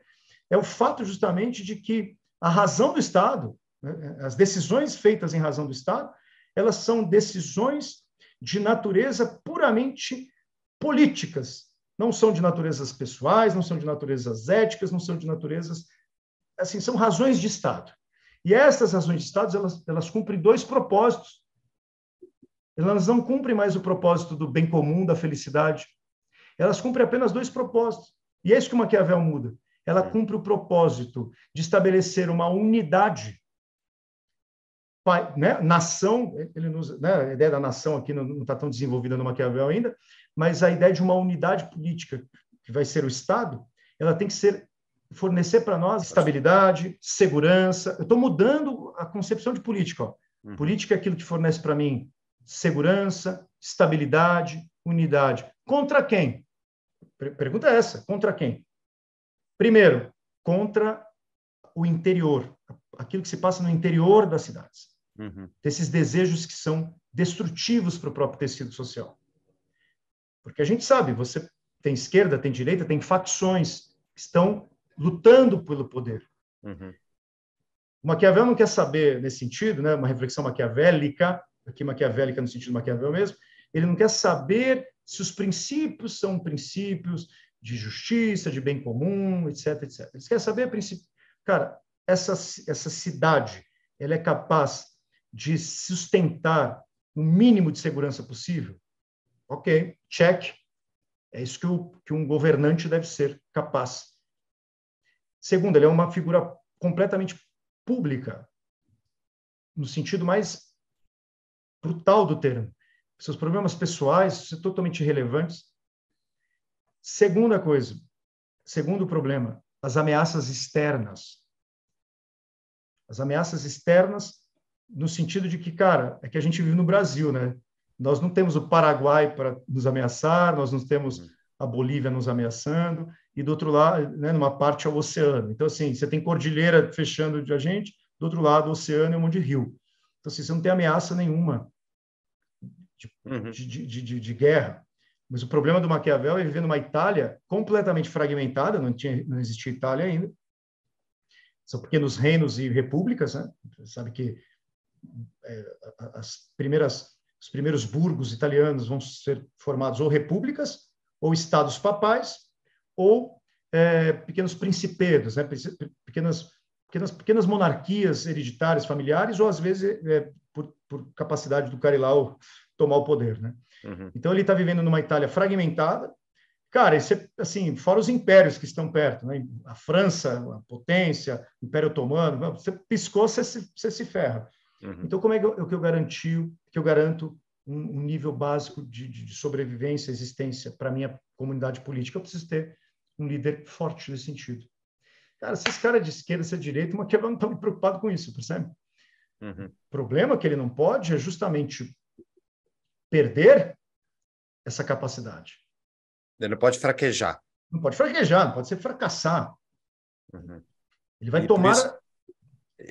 é o fato justamente de que a razão do Estado, né, as decisões feitas em razão do Estado, elas são decisões de natureza puramente políticas, não são de naturezas pessoais, não são de naturezas éticas, não são de naturezas assim, são razões de Estado. E essas razões de Estado, elas, elas cumprem dois propósitos. Elas não cumprem mais o propósito do bem comum, da felicidade. Elas cumprem apenas dois propósitos. E é isso que o Maquiavel muda. Ela cumpre o propósito de estabelecer uma unidade. Né? Nação, ele usa, né? a ideia da nação aqui não está tão desenvolvida no Maquiavel ainda, mas a ideia de uma unidade política, que vai ser o Estado, ela tem que ser fornecer para nós estabilidade, segurança. Eu estou mudando a concepção de política. Ó. Uhum. Política é aquilo que fornece para mim segurança, estabilidade, unidade. Contra quem? Pergunta é essa: contra quem? Primeiro, contra o interior, aquilo que se passa no interior das cidades, uhum. desses desejos que são destrutivos para o próprio tecido social. Porque a gente sabe, você tem esquerda, tem direita, tem facções que estão lutando pelo poder. Uhum. Maquiavel não quer saber, nesse sentido, né, uma reflexão maquiavélica, aqui maquiavélica no sentido Maquiavel mesmo, ele não quer saber se os princípios são princípios de justiça, de bem comum, etc, etc. Ele quer saber, cara, essa, essa cidade, ela é capaz de sustentar o mínimo de segurança possível? Ok, check. É isso que, o, que um governante deve ser capaz. Segundo, ele é uma figura completamente pública, no sentido mais brutal do termo. Seus problemas pessoais são totalmente irrelevantes. Segunda coisa, segundo problema, as ameaças externas. As ameaças externas no sentido de que, cara, é que a gente vive no Brasil, né? Nós não temos o Paraguai para nos ameaçar, nós não temos hum a Bolívia nos ameaçando, e do outro lado, né, numa parte é o oceano. Então, assim, você tem cordilheira fechando de a gente, do outro lado, o oceano e um monte de rio. Então, assim, você não tem ameaça nenhuma de, uhum. de, de, de guerra. Mas o problema do Maquiavel é viver numa Itália completamente fragmentada, não, tinha, não existia Itália ainda. São pequenos reinos e repúblicas, né? Você sabe que é, as primeiras, os primeiros burgos italianos vão ser formados ou repúblicas ou estados papais, ou é, pequenos principedos, né? pequenas, pequenas, pequenas monarquias hereditárias, familiares, ou às vezes é, por, por, capacidade do Carilau tomar o poder. Né? Uhum. Então ele está vivendo numa Itália fragmentada, cara, é, assim, fora os impérios que estão perto, né? a França, a potência, o Império Otomano, você piscou, você se, você se ferra. Uhum. Então, como é que eu, que eu que eu garanto um, um nível básico de, de sobrevivência, existência para minha comunidade política, eu preciso ter um líder forte nesse sentido. Cara, se esse cara é de esquerda, se é de direita, uma quebra não está muito preocupado com isso, percebe? Uhum. O problema que ele não pode é justamente perder essa capacidade. Ele não pode fraquejar. Não pode fraquejar, não pode ser fracassar. Uhum. Ele vai e tomar. Por isso,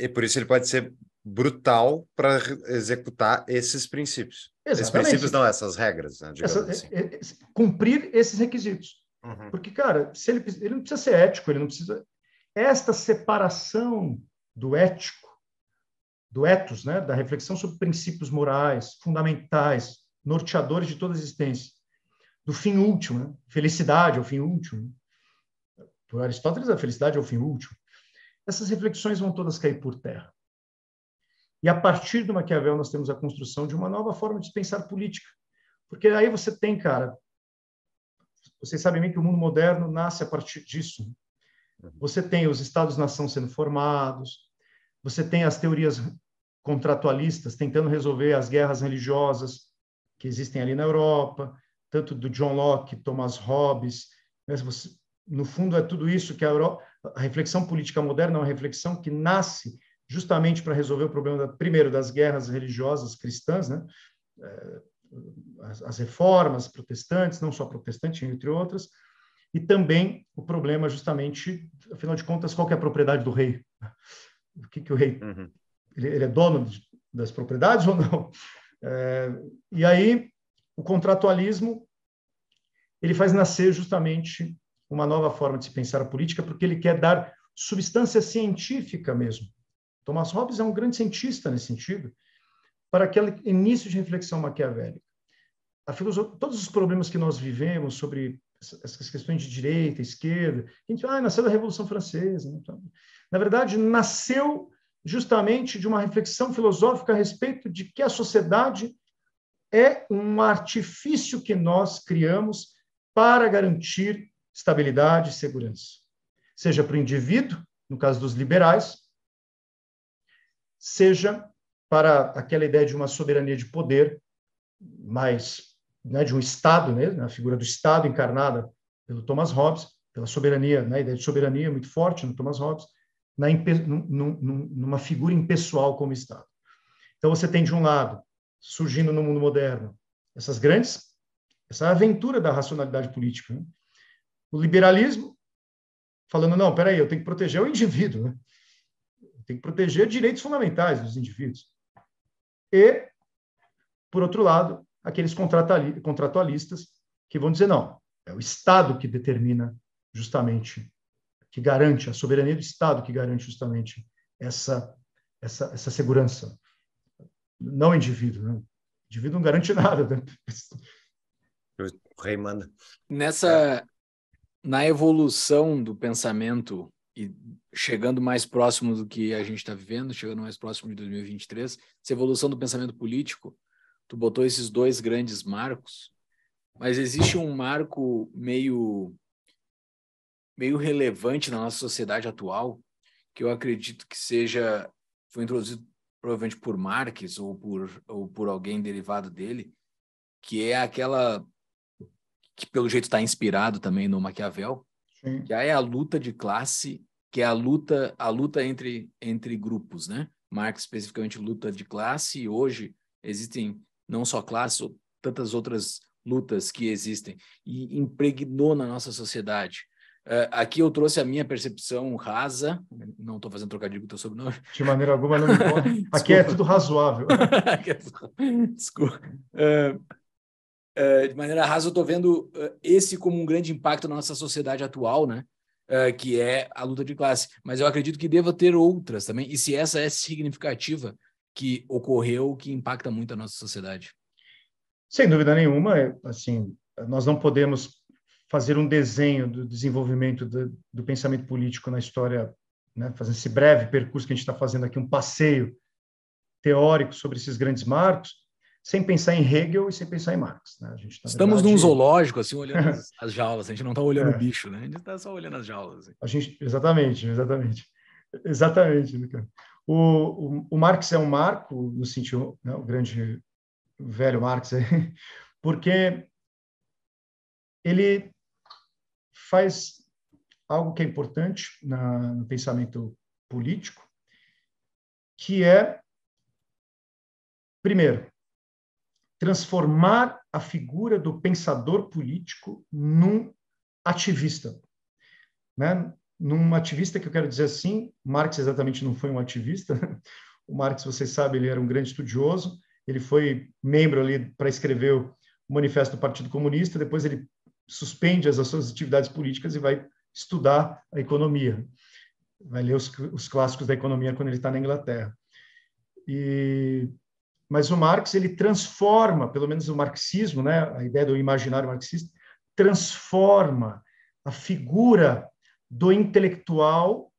e por isso ele pode ser brutal para executar esses princípios. Exatamente. Esses princípios não, essas regras, né, Essa, assim. é, é, cumprir esses requisitos. Uhum. Porque, cara, se ele, ele não precisa ser ético, ele não precisa. Esta separação do ético, do ethos, né, da reflexão sobre princípios morais fundamentais, norteadores de toda a existência, do fim último, né? felicidade é o fim último. Por Aristóteles, a felicidade é o fim último. Essas reflexões vão todas cair por terra. E a partir do Maquiavel nós temos a construção de uma nova forma de pensar política. Porque aí você tem, cara, vocês sabem bem que o mundo moderno nasce a partir disso. Uhum. Você tem os estados-nação sendo formados, você tem as teorias contratualistas tentando resolver as guerras religiosas que existem ali na Europa, tanto do John Locke, Thomas Hobbes, né? no fundo é tudo isso que a, Europa, a reflexão política moderna é uma reflexão que nasce justamente para resolver o problema, da, primeiro, das guerras religiosas cristãs, né? É, as, as reformas protestantes, não só protestantes, entre outras, e também o problema justamente, afinal de contas, qual é a propriedade do rei? O que, que o rei... Uhum. Ele, ele, é dono de, das propriedades ou não? É, e aí, o contratualismo, ele faz nascer justamente uma nova forma de se pensar a política, porque ele quer dar substância científica mesmo Thomas Hobbes é um grande cientista nesse sentido, para aquele início de reflexão maquiavélica. Todos os problemas que nós vivemos sobre essas questões de direita, esquerda, a gente ah, nasceu da Revolução Francesa. Então, na verdade, nasceu justamente de uma reflexão filosófica a respeito de que a sociedade é um artifício que nós criamos para garantir estabilidade e segurança, seja para o indivíduo, no caso dos liberais, seja para aquela ideia de uma soberania de poder mais né, de um Estado né, a figura do Estado encarnada pelo Thomas Hobbes, pela soberania, né, a ideia de soberania é muito forte no Thomas Hobbes, na, numa figura impessoal como Estado. Então você tem de um lado surgindo no mundo moderno essas grandes, essa aventura da racionalidade política, né? o liberalismo falando não, peraí, eu tenho que proteger o indivíduo, né? tem que proteger direitos fundamentais dos indivíduos. E, por outro lado, aqueles contratualistas que vão dizer: não, é o Estado que determina justamente, que garante, a soberania do Estado que garante justamente essa, essa, essa segurança. Não o indivíduo. Né? O indivíduo não garante nada. Né? O rei manda. Nessa, é. na evolução do pensamento e chegando mais próximo do que a gente está vivendo, chegando mais próximo de 2023, essa evolução do pensamento político, tu botou esses dois grandes marcos, mas existe um marco meio meio relevante na nossa sociedade atual, que eu acredito que seja foi introduzido provavelmente por Marx ou por ou por alguém derivado dele, que é aquela que pelo jeito está inspirado também no Maquiavel, Sim. Já é a luta de classe, que é a luta, a luta entre, entre grupos, né? Marx especificamente luta de classe, e hoje existem não só classes, tantas outras lutas que existem, e impregnou na nossa sociedade. Uh, aqui eu trouxe a minha percepção rasa, não estou fazendo trocadilho com o teu sobrenome. De maneira alguma, não me (laughs) importa. aqui é tudo razoável. (laughs) É Desculpa. Uh, eh, de maneira rasa, eu estou vendo eh, esse como um grande impacto na nossa sociedade atual, né? Eh, que é a luta de classe. Mas eu acredito que deva ter outras também. E se essa é significativa que ocorreu, que impacta muito a nossa sociedade. Sem dúvida nenhuma, é, assim, nós não podemos fazer um desenho do desenvolvimento do, do pensamento político na história, né? fazendo esse breve percurso que a gente está fazendo aqui, um passeio teórico sobre esses grandes marcos, sem pensar em Hegel e sem pensar em Marx. Né? Gente, tá Estamos verdade, num zoológico, assim, olhando (laughs) as, as jaulas, a gente não está olhando é. o bicho, né? a gente está só olhando as jaulas. Assim. A gente, exatamente, exatamente. Exatamente. Né, o, o, o, Marx é um marco, no sentido, né, o grande velho Marx, (laughs) porque ele faz algo que é importante na, no pensamento político, que é, primeiro, transformar a figura do pensador político num ativista. Né? Num ativista que eu quero dizer assim, Marx exatamente não foi um ativista. (laughs) O Marx, vocês sabem, ele era um grande estudioso. Ele foi membro ali para escrever o Manifesto do Partido Comunista. Depois ele suspende as suas atividades políticas e vai estudar a economia. Vai ler os, os clássicos da economia quando ele está na Inglaterra. E mas o Marx ele transforma, pelo menos o marxismo, né, a ideia do imaginário marxista, transforma a figura do intelectual,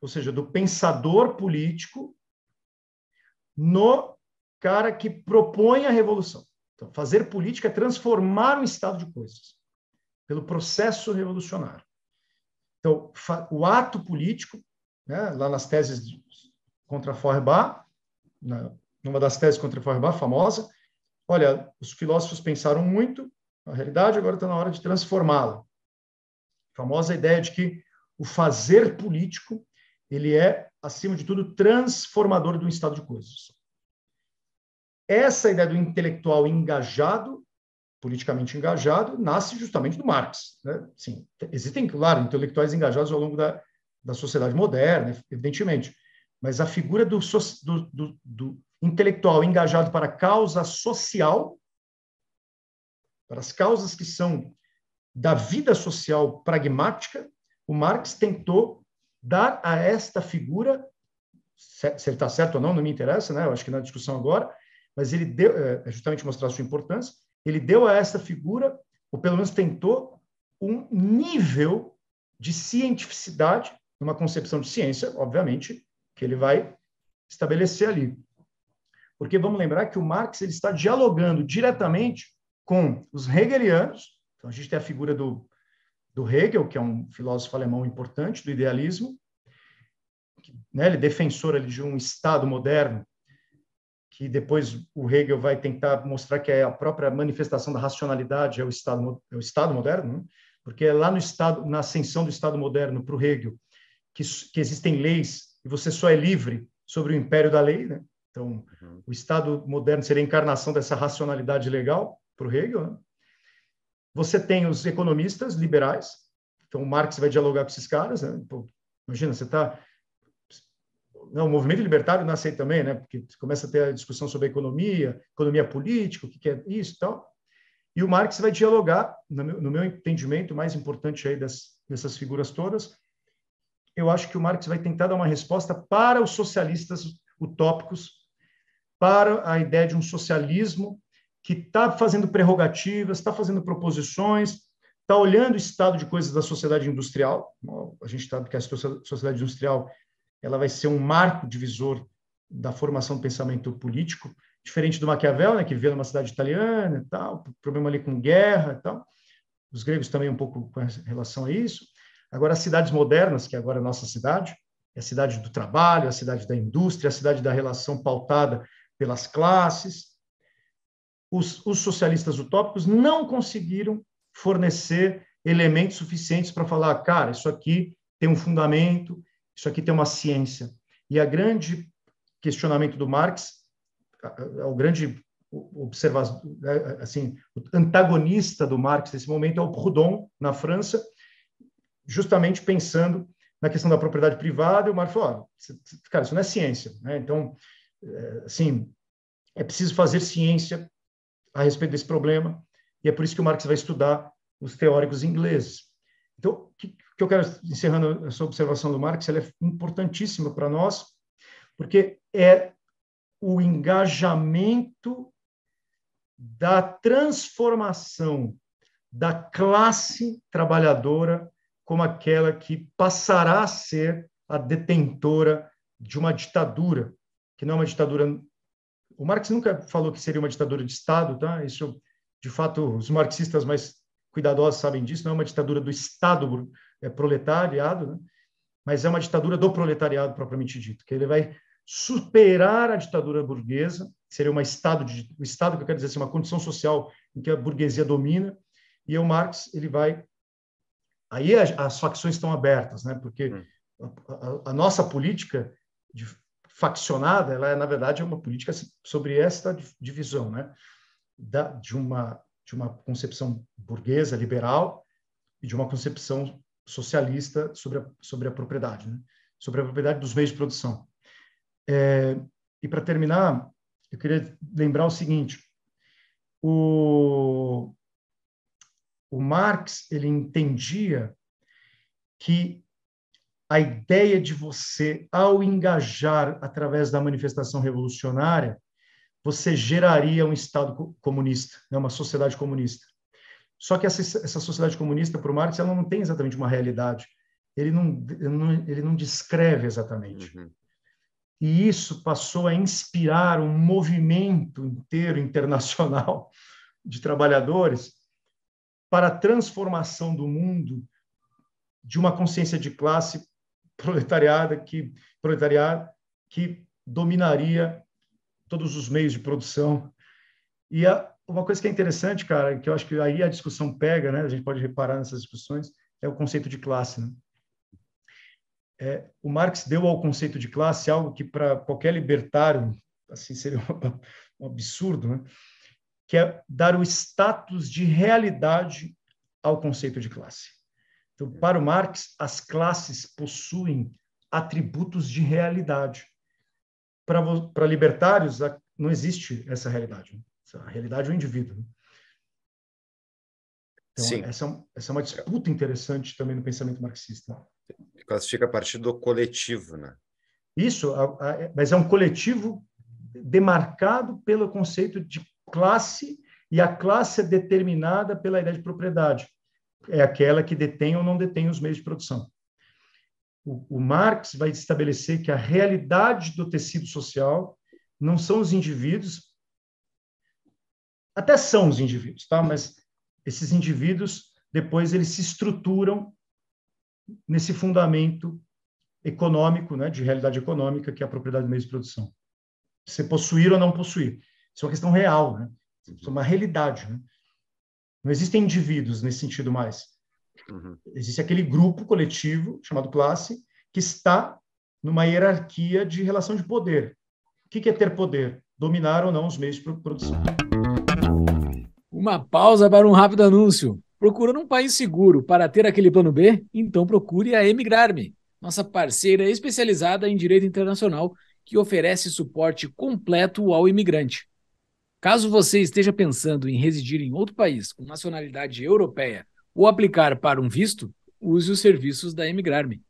ou seja, do pensador político, no cara que propõe a revolução. Então, fazer política é transformar um estado de coisas pelo processo revolucionário. Então, o ato político, né, lá nas teses contra Feuerbach, na numa das teses contra Feuerbach famosa, olha, os filósofos pensaram muito na realidade, agora está na hora de transformá-la. Famosa ideia de que o fazer político ele é, acima de tudo, transformador do estado de coisas. Essa ideia do intelectual engajado, politicamente engajado, nasce justamente do Marx. Né? Sim, existem, claro, intelectuais engajados ao longo da, da sociedade moderna, evidentemente, mas a figura do, do, do, intelectual engajado para a causa social, para as causas que são da vida social pragmática, o Marx tentou dar a esta figura, se ele está certo ou não, não me interessa, né? eu acho que na discussão agora, mas ele deu, é, é, justamente mostrar a sua importância, ele deu a esta figura, ou pelo menos tentou, um nível de cientificidade, uma concepção de ciência, obviamente, que ele vai estabelecer ali. Porque vamos lembrar que o Marx ele está dialogando diretamente com os hegelianos. Então, a gente tem a figura do, do Hegel, que é um filósofo alemão importante do idealismo, que, né, ele é defensor ali, de um Estado moderno, que depois o Hegel vai tentar mostrar que é a própria manifestação da racionalidade é o Estado, é o estado moderno, né? porque é lá no Estado, na ascensão do Estado moderno para o Hegel, que, que existem leis e você só é livre sobre o império da lei, né? Então, uhum. o Estado moderno seria a encarnação dessa racionalidade legal para o Hegel. Né? Você tem os economistas liberais, então Marx vai dialogar com esses caras. Né? Pô, imagina, você está. Não, o movimento libertário nasce aí também, né? porque começa a ter a discussão sobre a economia, economia política, o que, é isso e tal. E o Marx vai dialogar, no meu, no meu entendimento, o mais importante aí das, dessas figuras todas, eu acho que o Marx vai tentar dar uma resposta para os socialistas utópicos para a ideia de um socialismo que está fazendo prerrogativas, está fazendo proposições, está olhando o estado de coisas da sociedade industrial. A gente sabe que a sociedade industrial ela vai ser um marco divisor da formação do pensamento político, diferente do Maquiavel, né, que viveu numa cidade italiana, e tal, problema ali com guerra, e tal. Os gregos também um pouco com relação a isso. Agora as cidades modernas, que agora é a nossa cidade, é a cidade do trabalho, é a cidade da indústria, é a cidade da relação pautada pelas classes. Os, os socialistas utópicos não conseguiram fornecer elementos suficientes para falar, cara, isso aqui tem um fundamento, isso aqui tem uma ciência. E a grande questionamento do Marx, é o grande observador, é, é, assim, antagonista do Marx nesse momento é o Proudhon, na França, justamente pensando na questão da propriedade privada, e o Marx falou, cara, isso não é ciência, né? Então, assim, é preciso fazer ciência a respeito desse problema, e é por isso que o Marx vai estudar os teóricos ingleses. Então, o que, que eu quero, encerrando essa observação do Marx, ela é importantíssima para nós, porque é o engajamento da transformação da classe trabalhadora como aquela que passará a ser a detentora de uma ditadura, que não é uma ditadura. O Marx nunca falou que seria uma ditadura de Estado, tá? Isso, de fato, os marxistas mais cuidadosos sabem disso. Não é uma ditadura do Estado é, proletariado, né? mas é uma ditadura do proletariado propriamente dito, que ele vai superar a ditadura burguesa, que seria um estado, de, um estado que eu quero dizer assim, uma condição social em que a burguesia domina, e o Marx ele vai aí as, as facções estão abertas, né? Porque hum. a, a, a nossa política de, faccionada, ela é, na verdade, uma política sobre esta divisão, né? Da, de, uma, de uma concepção burguesa, liberal, e de uma concepção socialista sobre a, sobre a propriedade, né? sobre a propriedade dos meios de produção. É, e para terminar, eu queria lembrar o seguinte: o, o Marx ele entendia que a ideia de você, ao engajar através da manifestação revolucionária, você geraria um Estado comunista, né, uma sociedade comunista. Só que essa, essa sociedade comunista, para o Marx, ela não tem exatamente uma realidade. Ele não, ele não descreve exatamente. Uhum. E isso passou a inspirar um movimento inteiro internacional (laughs) de trabalhadores para a transformação do mundo de uma consciência de classe proletariado que proletariado que dominaria todos os meios de produção. E a, uma coisa que é interessante, cara, que eu acho que aí a discussão pega, né? A gente pode reparar nessas discussões é o conceito de classe. Né? É, o Marx deu ao conceito de classe algo que para qualquer libertário assim seria um, (laughs) um absurdo, né? Que é dar o status de realidade ao conceito de classe. Então, para o Marx, as classes possuem atributos de realidade. Para libertários, não existe essa realidade. A realidade é o indivíduo. Né? Então, Sim. Essa, é essa é uma disputa interessante também no pensamento marxista. Classifica a partir do coletivo, né? Isso, mas é um coletivo demarcado pelo conceito de classe, e a classe é determinada pela ideia de propriedade é aquela que detém ou não detém os meios de produção. O, o Marx vai estabelecer que a realidade do tecido social não são os indivíduos, até são os indivíduos, tá? Mas esses indivíduos depois eles se estruturam nesse fundamento econômico, né, de realidade econômica, que é a propriedade do meio de produção. Se possuir ou não possuir. Isso é uma questão real, né? Isso é uma realidade. Né? Não existem indivíduos nesse sentido mais. Uhum. Existe aquele grupo coletivo, chamado classe, que está numa hierarquia de relação de poder. O que é ter poder? Dominar ou não os meios de produção. Uma pausa para um rápido anúncio. Procurando um país seguro para ter aquele plano B? Então procure a Emigrarme, nossa parceira especializada em direito internacional que oferece suporte completo ao imigrante. Caso você esteja pensando em residir em outro país com nacionalidade europeia ou aplicar para um visto, use os serviços da Emigrarme.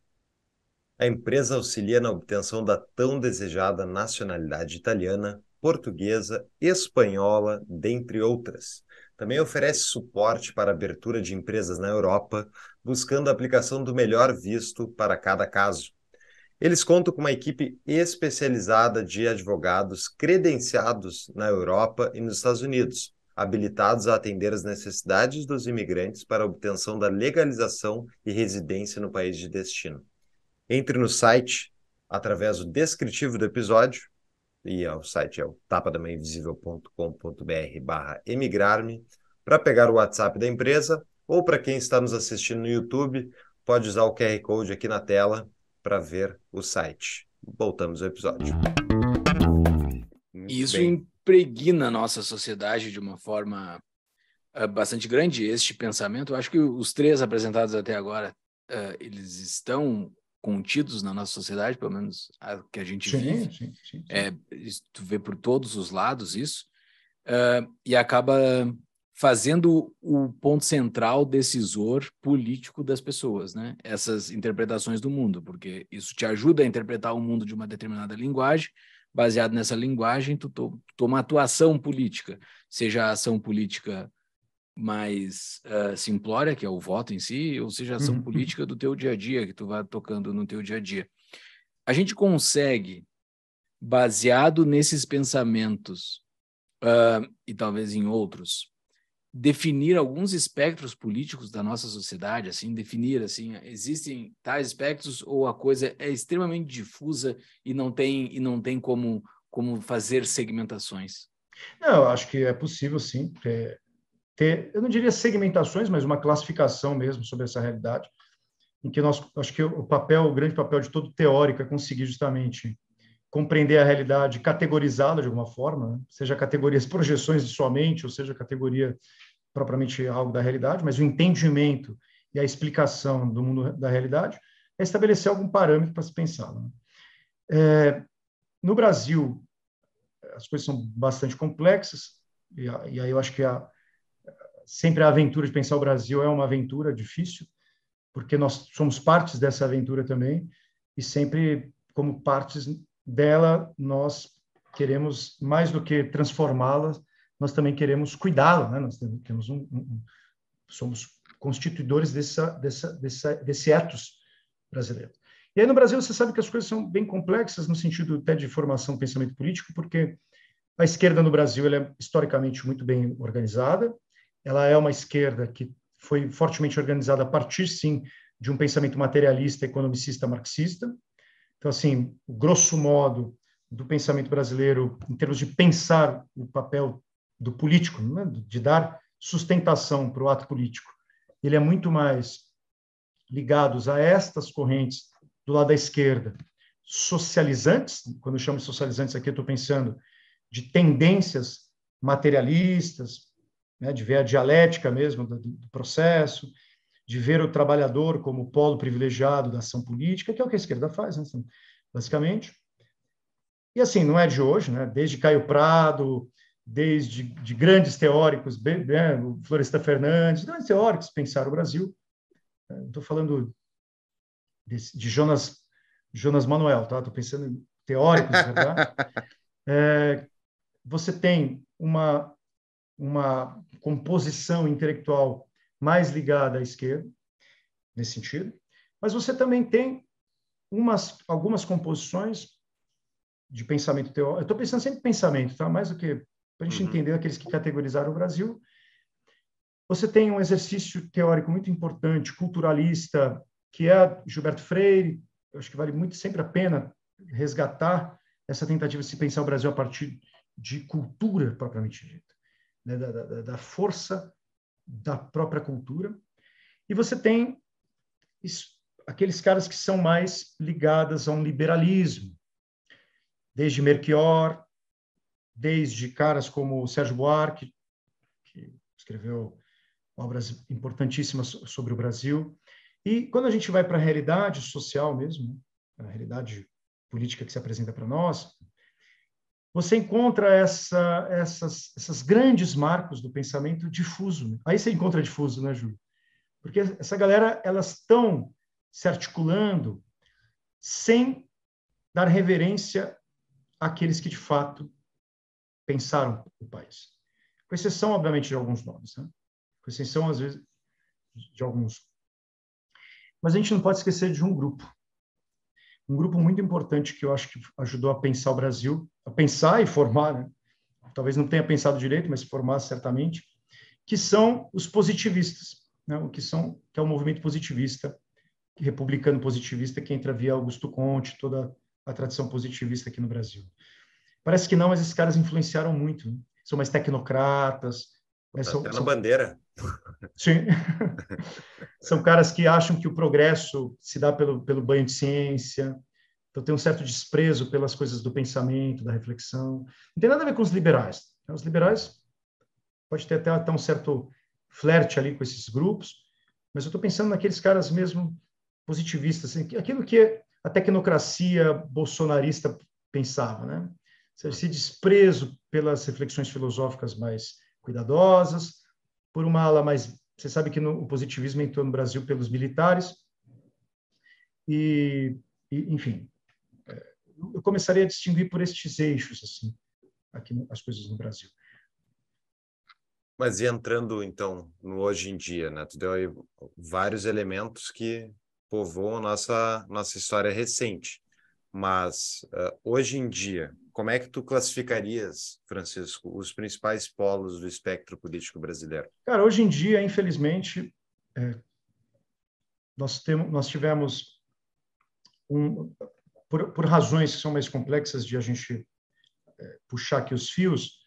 A empresa auxilia na obtenção da tão desejada nacionalidade italiana, portuguesa, espanhola, dentre outras. Também oferece suporte para abertura de empresas na Europa, buscando a aplicação do melhor visto para cada caso. Eles contam com uma equipe especializada de advogados credenciados na Europa e nos Estados Unidos, habilitados a atender as necessidades dos imigrantes para a obtenção da legalização e residência no país de destino. Entre no site através do descritivo do episódio, e é o site é o tapadamainvisível.com.br barra emigrar-me, para pegar o WhatsApp da empresa, ou para quem está nos assistindo no YouTube, pode usar o QR Code aqui na tela para ver o site. Voltamos ao episódio. Isso bem. impregna a nossa sociedade de uma forma ah, bastante grande, este pensamento. Eu acho que os três apresentados até agora, ah, eles estão contidos na nossa sociedade, pelo menos a que a gente sim, vive. Sim, sim, sim. É, tu vê por todos os lados isso, ah, e acaba fazendo o ponto central decisor político das pessoas, né? Essas interpretações do mundo, porque isso te ajuda a interpretar o mundo de uma determinada linguagem, baseado nessa linguagem, tu to toma atuação política, seja a ação política mais uh, simplória, que é o voto em si, ou seja, a ação uhum. política do teu dia a dia, que tu vai tocando no teu dia a dia. A gente consegue, baseado nesses pensamentos, uh, e talvez em outros, definir alguns espectros políticos da nossa sociedade, assim, definir assim, existem tais espectros ou a coisa é extremamente difusa e não tem e não tem como como fazer segmentações? Não, eu acho que é possível sim ter, ter, eu não diria segmentações, mas uma classificação mesmo sobre essa realidade, em que nós acho que o papel, o grande papel de todo teórico é conseguir justamente compreender a realidade, categorizá-la de alguma forma, né? seja categorias projeções de sua mente, ou seja categoria propriamente algo da realidade, mas o entendimento e a explicação do mundo da realidade é estabelecer algum parâmetro para se pensar. Né? É, no Brasil, as coisas são bastante complexas, e, e aí eu acho que a, sempre a aventura de pensar o Brasil é uma aventura difícil, porque nós somos partes dessa aventura também, e sempre, como partes dela, nós queremos, mais do que transformá-la, nós também queremos cuidá-lo, né? Nós temos um, um, somos constituidores dessa, dessa, dessa, desse etos brasileiro. E aí no Brasil você sabe que as coisas são bem complexas no sentido até de formação, pensamento político, porque a esquerda no Brasil é historicamente muito bem organizada. Ela é uma esquerda que foi fortemente organizada a partir, sim, de um pensamento materialista, economicista, marxista. Então, assim, grosso modo, do pensamento brasileiro, em termos de pensar o papel do político, né? de dar sustentação para o ato político. Ele é muito mais ligado a estas correntes do lado da esquerda, socializantes, quando eu chamo de socializantes aqui, eu estou pensando de tendências materialistas, né? de ver a dialética mesmo do, do processo, de ver o trabalhador como polo privilegiado da ação política, que é o que a esquerda faz, né? Assim, basicamente. E assim, não é de hoje, né? desde Caio Prado, desde de grandes teóricos, Floresta Fernandes, grandes teóricos pensaram o Brasil. Estou é, falando de, de, Jonas Jonas Manuel, tá? Estou pensando em teóricos, né, tá? (laughs) é, você tem uma uma composição intelectual mais ligada à esquerda nesse sentido, mas você também tem umas algumas composições de pensamento teórico. Eu estou pensando sempre em pensamento, tá? Mais do que para a gente uhum. entender aqueles que categorizaram o Brasil. Você tem um exercício teórico muito importante, culturalista, que é Gilberto Freire. Eu acho que vale muito sempre a pena resgatar essa tentativa de se pensar o Brasil a partir de cultura propriamente dita, né? da, da, da força da própria cultura. E você tem aqueles caras que são mais ligados a um liberalismo, desde Merchior, desde caras como o Sérgio Buarque, que escreveu obras importantíssimas sobre o Brasil. E quando a gente vai para a realidade social mesmo, né, a realidade política que se apresenta para nós, você encontra essa, essas, essas grandes marcos do pensamento difuso. Né? Aí você encontra difuso, né, Júlio? Porque essa galera, elas estão se articulando sem dar reverência àqueles que, de fato, pensaram o país. Com exceção, obviamente, de alguns nomes, né? com exceção, às vezes, de alguns. Mas a gente não pode esquecer de um grupo. Um grupo muito importante que eu acho que ajudou a pensar o Brasil, a pensar e formar, né? talvez não tenha pensado direito, mas formar certamente, que são os positivistas, né? o que, são, que é o movimento positivista, republicano positivista, que entra via Augusto Conte, toda a tradição positivista aqui no Brasil. Parece que não, mas esses caras influenciaram muito. Né? São mais tecnocratas. Né? Tá são, são... bandeira. Sim. (laughs) são caras que acham que o progresso se dá pelo, pelo banho de ciência. Então tem um certo desprezo pelas coisas do pensamento, da reflexão. Não tem nada a ver com os liberais. Né? Os liberais pode ter até, até um certo flerte ali com esses grupos, mas eu estou pensando naqueles caras mesmo positivistas, assim, aquilo que a tecnocracia bolsonarista pensava, né? esse desprezo pelas reflexões filosóficas mais cuidadosas, por uma ala mais. Você sabe que no, o positivismo entrou no Brasil pelos militares. E, e, enfim, é, eu começaria a distinguir por estes eixos, assim, aqui as coisas no Brasil. Mas e entrando, então, no hoje em dia, né? Tu deu aí vários elementos que povoam nossa, nossa história recente. Mas uh, hoje em dia, como é que tu classificarias, Francisco, os principais polos do espectro político brasileiro? Cara, hoje em dia, infelizmente, é, nós, temos, nós tivemos, um, por, por razões que são mais complexas de a gente é, puxar aqui os fios,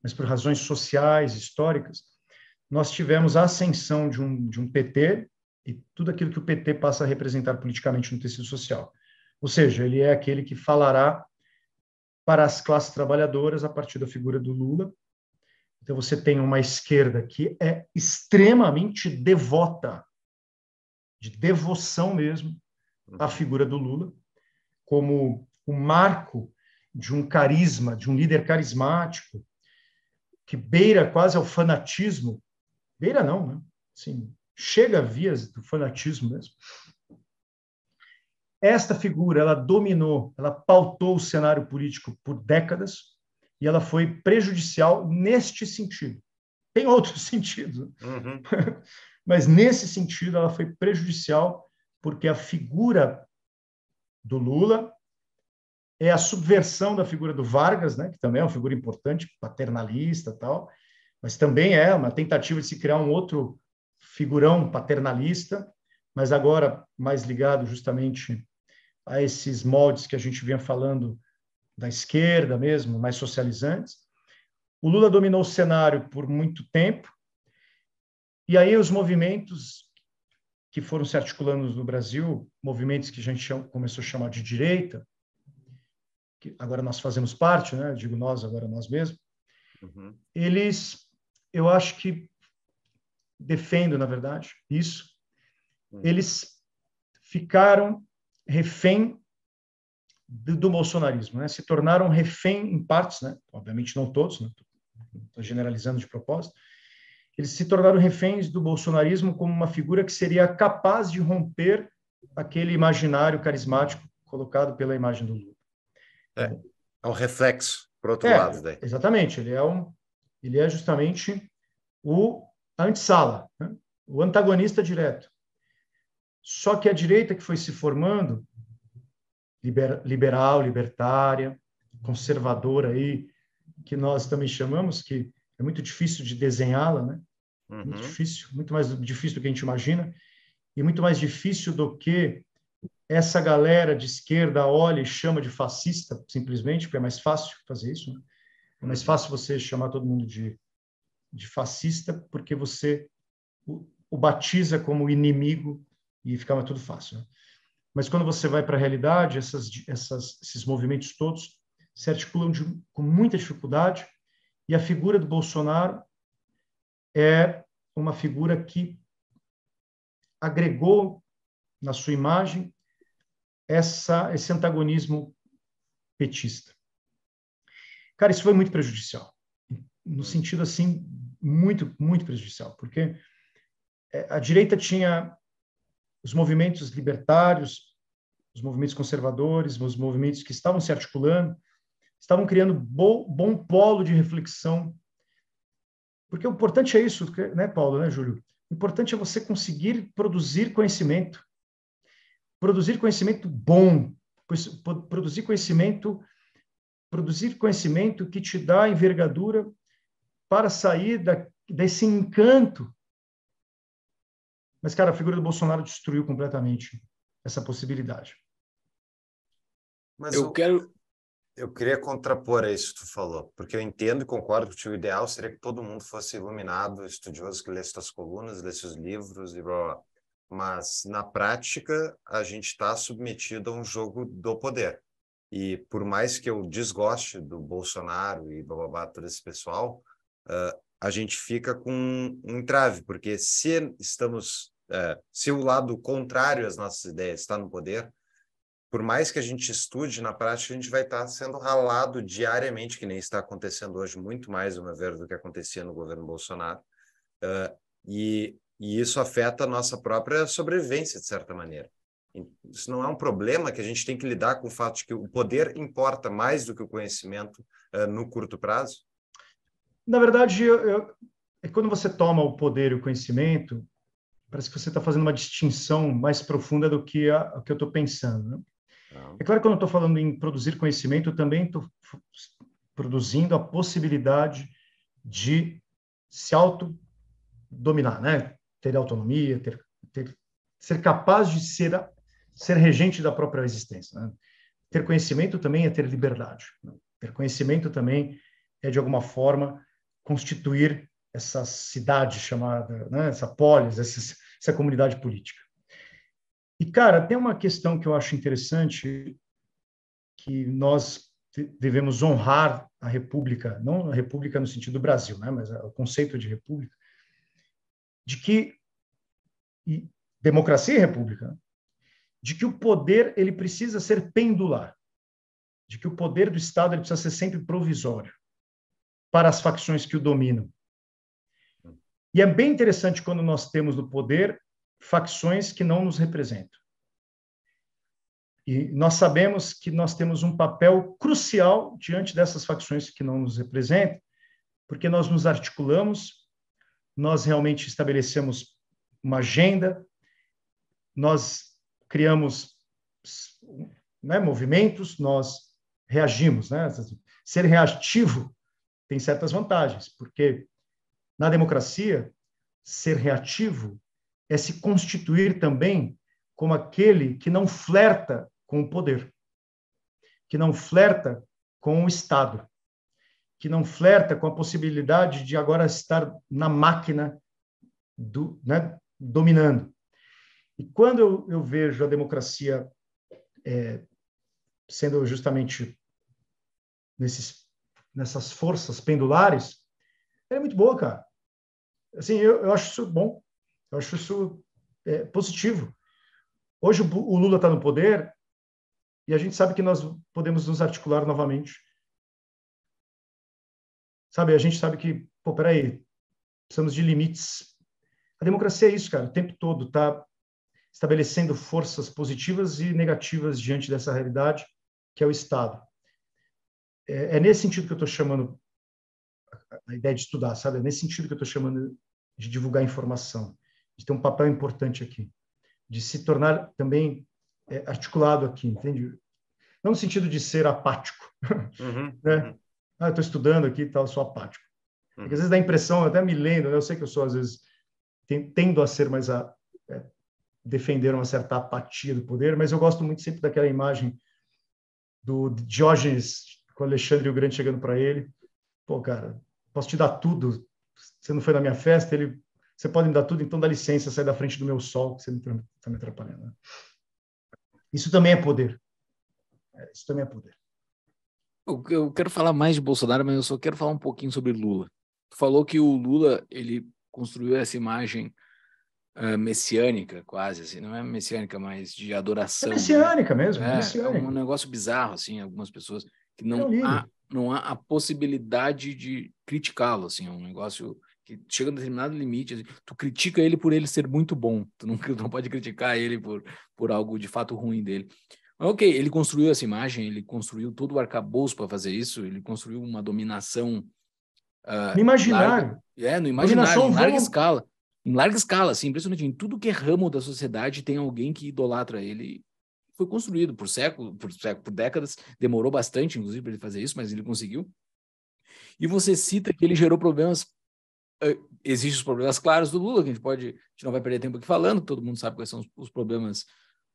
mas por razões sociais, históricas, nós tivemos a ascensão de um, de um PT e tudo aquilo que o PT passa a representar politicamente no tecido social. Ou seja, ele é aquele que falará para as classes trabalhadoras a partir da figura do Lula. Então você tem uma esquerda que é extremamente devota, de devoção mesmo, à uhum. figura do Lula, como o um marco de um carisma, de um líder carismático, que beira quase ao fanatismo. Beira não, né? Assim, chega a vias do fanatismo mesmo. Esta figura, ela dominou, ela pautou o cenário político por décadas e ela foi prejudicial neste sentido. Tem outro (laughs) sentido, uhum. (laughs) mas nesse sentido ela foi prejudicial porque a figura do Lula é a subversão da figura do Vargas, né, que também é uma figura importante, paternalista tal, mas também é uma tentativa de se criar um outro figurão paternalista mas agora mais ligado justamente a esses moldes que a gente vinha falando da esquerda mesmo, mais socializantes. O Lula dominou o cenário por muito tempo, e aí os movimentos que foram se articulando no Brasil, movimentos que a gente começou a chamar de direita, que agora nós fazemos parte, né? digo nós, agora nós mesmos, uhum. eles, eu acho que defendo, na verdade, isso, Uhum. eles ficaram refém do, do bolsonarismo, né? se tornaram refém em partes, né? obviamente não todos, estou né? generalizando de propósito, eles se tornaram reféns do bolsonarismo como uma figura que seria capaz de romper aquele imaginário carismático colocado pela imagem do Lula. É, é um reflexo para outro é, lado. Daí. Exatamente, ele é, um, ele é justamente o antissala, né? o antagonista direto. Só que a direita que foi se formando, liberal, libertária, conservadora aí, que nós também chamamos, que é muito difícil de desenhá-la, né? Uhum. Muito difícil, muito mais difícil do que a gente imagina, e muito mais difícil do que essa galera de esquerda olha e chama de fascista, simplesmente, porque é mais fácil fazer isso. Né? É mais uhum. fácil você chamar todo mundo de, de fascista, porque você o, o batiza como inimigo e ficava tudo fácil. Né? Mas quando você vai para a realidade, essas, essas, esses movimentos todos se articulam de, com muita dificuldade e a figura do Bolsonaro é uma figura que agregou na sua imagem essa, esse antagonismo petista. Cara, isso foi muito prejudicial, no sentido assim muito muito prejudicial, porque eh, a direita tinha os movimentos libertários, os movimentos conservadores, os movimentos que estavam se articulando, estavam criando bom, bom polo de reflexão. Porque o importante é isso, né, Paulo, né, Júlio? O importante é você conseguir produzir conhecimento. Produzir conhecimento bom, produzir conhecimento produzir conhecimento que te dá envergadura para sair da, desse encanto mas, cara, a figura do Bolsonaro destruiu completamente essa possibilidade. Mas eu, eu quero. Eu queria contrapor a isso que tu falou, porque eu entendo e concordo que o ideal seria que todo mundo fosse iluminado, estudioso, que lesse suas colunas, lesse os livros e blá blá. Mas, na prática, a gente está submetido a um jogo do poder. E por mais que eu desgoste do Bolsonaro e blá blá, blá todo esse pessoal, uh, a gente fica com um entrave, porque se estamos, é, se o lado contrário às nossas ideias está no poder, por mais que a gente estude na prática, a gente vai estar sendo ralado diariamente, que nem está acontecendo hoje, muito mais, uma vez, do que acontecia no governo Bolsonaro. Uh, e, e, isso afeta a nossa própria sobrevivência, de certa maneira. Isso não é um problema que a gente tem que lidar com o fato de que o poder importa mais do que o conhecimento uh, no curto prazo? Na verdade, eu, eu, é quando você toma o poder e o conhecimento, parece que você está fazendo uma distinção mais profunda do que o que eu estou pensando. Né? É claro que quando eu estou falando em produzir conhecimento, eu também estou produzindo a possibilidade de se autodominar, né? ter autonomia, ter, ter, ser capaz de ser, ser regente da própria existência. Né? Ter conhecimento também é ter liberdade. Né? Ter conhecimento também é, de alguma forma, constituir essa cidade chamada, né, essa polis, essa, essa comunidade política. E, cara, tem uma questão que eu acho interessante, que nós devemos honrar a República, não a República no sentido do Brasil, né, mas o conceito de República, de que e, democracia e República, de que o poder ele precisa ser pendular, de que o poder do Estado ele precisa ser sempre provisório para as facções que o dominam. E é bem interessante quando nós temos no poder facções que não nos representam. E nós sabemos que nós temos um papel crucial diante dessas facções que não nos representam, porque nós nos articulamos, nós realmente estabelecemos uma agenda, nós criamos né, movimentos, nós reagimos. Né? Ser reativo tem certas vantagens, porque na democracia, ser reativo é se constituir também como aquele que não flerta com o poder, que não flerta com o Estado, que não flerta com a possibilidade de agora estar na máquina do, né, dominando. E quando eu, eu vejo a democracia é, sendo justamente nesses nessas forças pendulares, ela é muito boa, cara. Assim, eu, eu acho isso bom. Eu acho isso é, positivo. Hoje o, o Lula está no poder e a gente sabe que nós podemos nos articular novamente. Sabe, a gente sabe que, pô, peraí, precisamos de limites. A democracia é isso, cara, o tempo todo está estabelecendo forças positivas e negativas diante dessa realidade que é o Estado. É, é, nesse sentido que eu estou chamando a ideia de estudar, sabe? É nesse sentido que eu estou chamando de divulgar informação, de ter um papel importante aqui, de se tornar também é, articulado aqui, entende? Não no sentido de ser apático, uhum, né? Uhum. Ah, eu estou estudando aqui e tal, sou apático. É uhum. Porque às vezes dá a impressão, eu até me lembro, né? eu sei que eu sou às vezes tendo a ser mais a, é, defender uma certa apatia do poder, mas eu gosto muito sempre daquela imagem do Diógenes com o Alexandre o Grande chegando para ele. Pô, cara, posso te dar tudo. Você não foi na minha festa, ele, você pode me dar tudo, então dá licença, sai da frente do meu sol, que você está me atrapalhando. Né? Isso também é poder. É, isso também é poder. Eu, eu quero falar mais de Bolsonaro, mas eu só quero falar um pouquinho sobre Lula. Tu falou que o Lula, ele construiu essa imagem uh, messiânica, quase, assim, não é messiânica, mas de adoração. É messiânica né? mesmo. É, é um negócio bizarro, assim, algumas pessoas que não é há, não há a possibilidade de criticá-lo, assim, é um negócio que chega a um determinado limite, assim, tu critica ele por ele ser muito bom, tu não, tu (laughs) não pode criticar ele por, por algo de fato ruim dele. Mas, ok, ele construiu essa imagem, ele construiu todo o arcabouço para fazer isso, ele construiu uma dominação... Uh, no imaginário. Larga, é, no imaginário, em larga escala. Em larga escala, assim, impressionante. Em tudo que é ramo da sociedade tem alguém que idolatra ele foi construído por séculos, por século, por décadas, demorou bastante, inclusive, para ele fazer isso, mas ele conseguiu. E você cita que ele gerou problemas Uh, eh, existem os problemas claros do Lula, que a gente pode, a gente não vai perder tempo aqui falando, todo mundo sabe quais são os, os problemas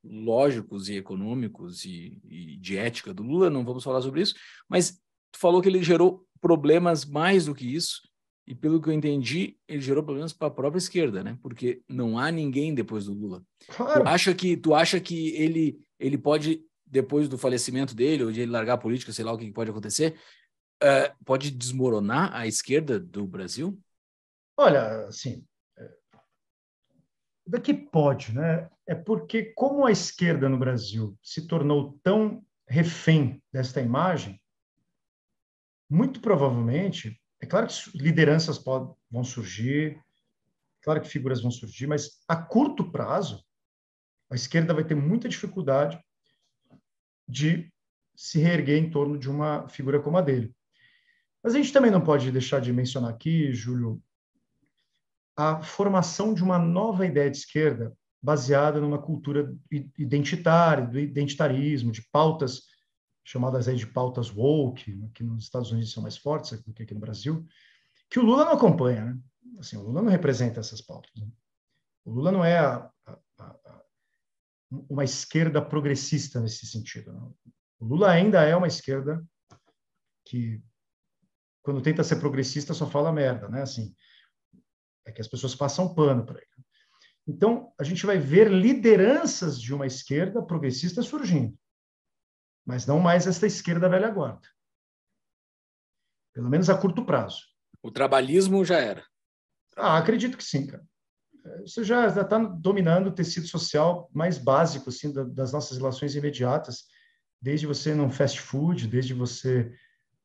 lógicos e econômicos e, e, de ética do Lula, não vamos falar sobre isso, mas tu falou que ele gerou problemas mais do que isso, e pelo que eu entendi, ele gerou problemas para a própria esquerda, né? Porque não há ninguém depois do Lula. Claro. Tu acha que tu acha que ele ele pode, depois do falecimento dele, ou de ele largar a política, sei lá o que pode acontecer, uh, pode desmoronar a esquerda do Brasil? Olha, assim, é que pode, né? É porque como a esquerda no Brasil se tornou tão refém desta imagem, muito provavelmente, é claro que lideranças podem, vão surgir, é claro que figuras vão surgir, mas a curto prazo, a esquerda vai ter muita dificuldade de se reerguer em torno de uma figura como a dele. Mas a gente também não pode deixar de mencionar aqui, Júlio, a formação de uma nova ideia de esquerda baseada numa cultura identitária, do identitarismo, de pautas chamadas aí de pautas woke, que nos Estados Unidos são mais fortes do que aqui no Brasil, que o Lula não acompanha. Né? Assim, o Lula não representa essas pautas. Né? O Lula não é a, a, uma esquerda progressista nesse sentido. Né? O Lula ainda é uma esquerda que, quando tenta ser progressista, só fala merda, né? Assim, é que as pessoas passam pano para ele. Então, a gente vai ver lideranças de uma esquerda progressista surgindo, mas não mais esta esquerda velha guarda. Pelo menos a curto prazo. O trabalhismo já era. Ah, acredito que sim, cara. Você já está dominando o tecido social mais básico assim, das nossas relações imediatas, desde você num fast food, desde você,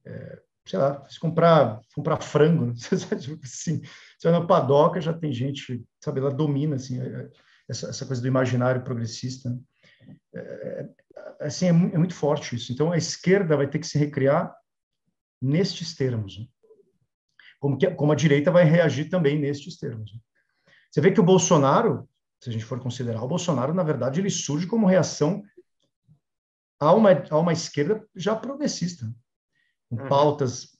é, sei lá, comprar, comprar frango, né? (laughs) Tipo assim, você vai na padoca, já tem gente, sabe, ela domina assim, essa, essa coisa do imaginário progressista. Né? É, é assim, é, é muito forte isso. Então, a esquerda vai ter que se recriar nestes termos. Né? Como, que, como a direita vai reagir também nestes termos. Né? Você vê que o Bolsonaro, se a gente for considerar, o Bolsonaro, na verdade, ele surge como reação a uma, a uma esquerda já progressista, com uhum. pautas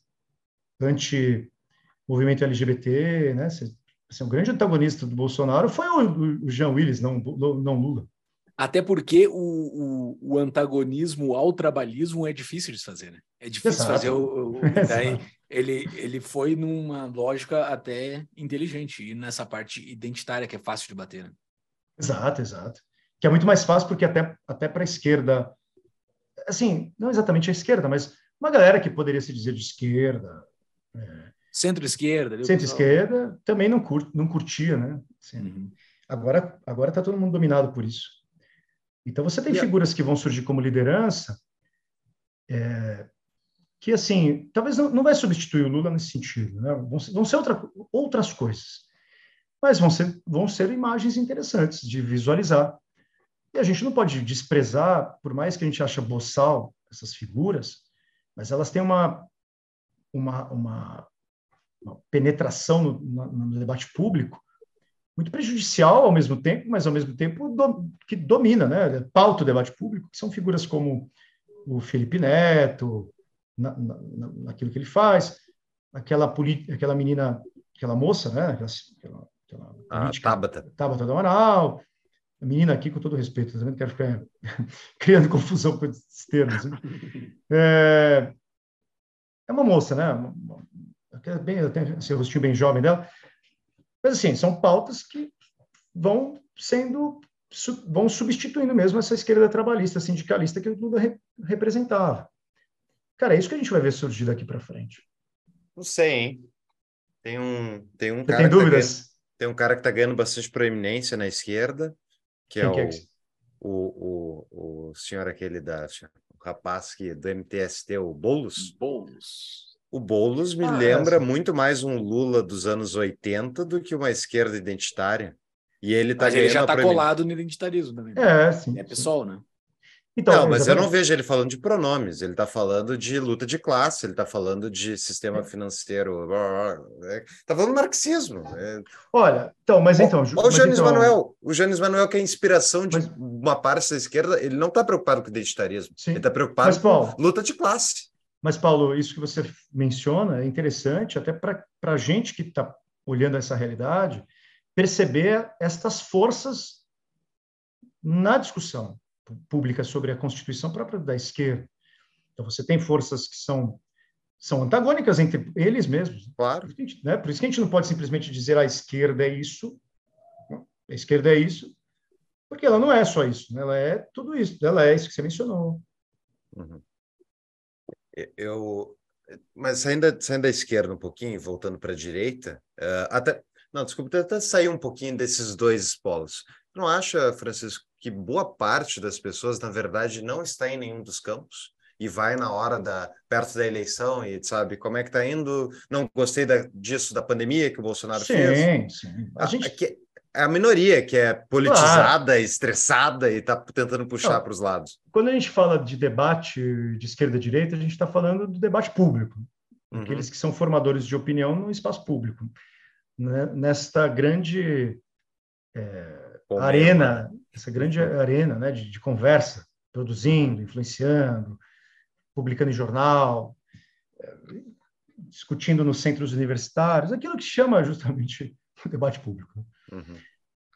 anti-movimento LGBT, né? Você, assim, o grande antagonista do Bolsonaro foi o, o Jean Willis, não, não Lula. Até porque o, o, o, antagonismo ao trabalhismo é difícil de fazer, né? É difícil Exato. fazer o. o (laughs) daí, ele, ele foi numa lógica até inteligente, e nessa parte identitária que é fácil de bater. Né? Exato, exato. Que é muito mais fácil porque até, até para a esquerda, assim, não exatamente a esquerda, mas uma galera que poderia se dizer de esquerda... É, Centro-esquerda. Centro-esquerda também não, cur, não curtia, né? Assim, uhum. Agora agora está todo mundo dominado por isso. Então você tem figuras que vão surgir como liderança é, que, assim, talvez não, não vai substituir o Lula nesse sentido, né? vão ser, vão ser outra, outras coisas, mas vão ser, vão ser imagens interessantes de visualizar. E a gente não pode desprezar, por mais que a gente ache boçal essas figuras, mas elas têm uma, uma, uma, uma penetração no, no, no, debate público muito prejudicial ao mesmo tempo, mas ao mesmo tempo do, que domina, né? É pauta o debate público, que são figuras como o Felipe Neto, na, na, naquilo que ele faz. Aquela, aquela menina, aquela moça, né? Aquela, aquela, aquela a ah, política, Tabata. Tabata do Amaral. A menina aqui, com todo respeito, também não quero ficar (laughs) criando confusão com esses termos. Né? É, é uma moça, né? Até tem bem, esse assim, rostinho bem jovem dela. Mas, assim, são pautas que vão sendo vão substituindo mesmo essa esquerda trabalhista, sindicalista que o Lula representava. Cara, é isso que a gente vai ver surgir daqui para frente. Não sei, hein? Tem um, tem um cara. Tem tá dúvidas? Tá ganhando, tem um cara que tá ganhando bastante proeminência na esquerda, que Quem é, que é o, é o, o, o senhor aquele da. O rapaz que, é do MTST, o Boulos. Boulos. O Boulos me ah, é. lembra muito mais um Lula dos anos 80 do que uma esquerda identitária. E ele tá Mas ele já está colado no identitarismo também. É, sim. É pessoal, né? Então, não, mas eu não vejo ele falando de pronomes, ele está falando de luta de classe, ele está falando de sistema é. financeiro, está né? falando marxismo. Né? Olha, então, mas então... Olha o Janes então... Manuel, o Janes Manuel que é a inspiração de mas... uma parte da esquerda, ele não está preocupado com identitarismo, Sim. ele está preocupado mas, Paulo, com luta de classe. Mas, Paulo, isso que você menciona é interessante até para a gente que está olhando essa realidade, perceber estas forças na discussão pública sobre a Constituição própria da esquerda. Então, você tem forças que são, são antagônicas entre eles mesmos. Claro. Né? Por isso que a gente não pode simplesmente dizer ah, a esquerda é isso, a esquerda é isso, porque ela não é só isso, né? ela é tudo isso, ela é isso que você mencionou. Uhum. Eu, mas saindo, saindo da esquerda um pouquinho, voltando para a direita, uh, até, não, desculpa, até sair um pouquinho desses dois polos. Não acha, Francisco, que boa parte das pessoas, na verdade, não está em nenhum dos campos e vai na hora da perto da eleição e sabe como é que está indo. Não gostei da, disso da pandemia que o Bolsonaro sim, fez. Sim, a, a gente a minoria que é politizada, claro. estressada e está tentando puxar para os lados. Quando a gente fala de debate de esquerda e direita, a gente está falando do debate público. Uhum. Aqueles que são formadores de opinião no espaço público. Né? Nesta grande é, arena essa grande arena né, de, de conversa, produzindo, influenciando, publicando em jornal, eh, discutindo nos centros universitários, aquilo que chama justamente (laughs) o debate público. Né? Uhum.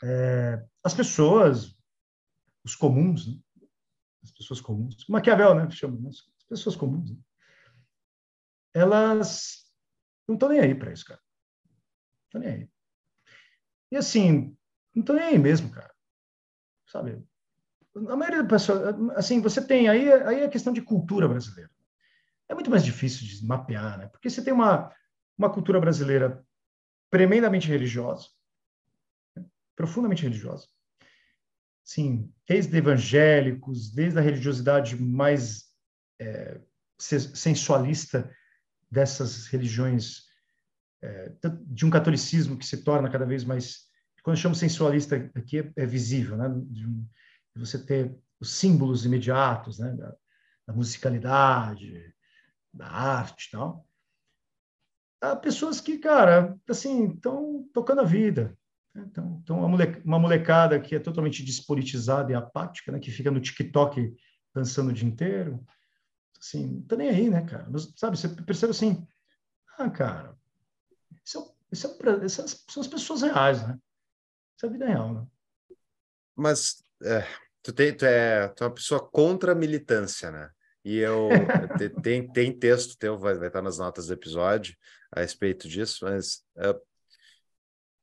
É, as pessoas, os comuns, né? as pessoas comuns, Maquiavel, né, chama, né? as pessoas comuns, né? elas não estão nem aí para isso, cara. Não estão nem aí. E assim, não estão nem aí mesmo, cara sabe? A maioria das pessoas assim, você tem aí, aí a é questão de cultura brasileira. É muito mais difícil de mapear, né? Porque você tem uma uma cultura brasileira tremendamente religiosa, profundamente religiosa. Sim, desde evangélicos, desde a religiosidade mais é, sensualista dessas religiões, é, de um catolicismo que se torna cada vez mais quando chamo sensualista aqui é, é visível, né? De, um, de, você ter os símbolos imediatos, né? Da, da musicalidade, da arte, e tal. Há pessoas que, cara, assim, estão tocando a vida. Então, né? então uma, molecada, uma molecada que é totalmente despolitizada e apática, né? Que fica no TikTok dançando o dia inteiro, assim, não tá nem aí, né, cara? Mas, sabe, você percebe assim, ah, cara, isso é, isso é, essas são as pessoas reais, né? Isso é vida real, né? Mas é, tu, tem, tu, é, tu é uma pessoa contra a militância, né? E eu (laughs) tem, tem texto teu, vai, vai estar nas notas do episódio a respeito disso, mas é,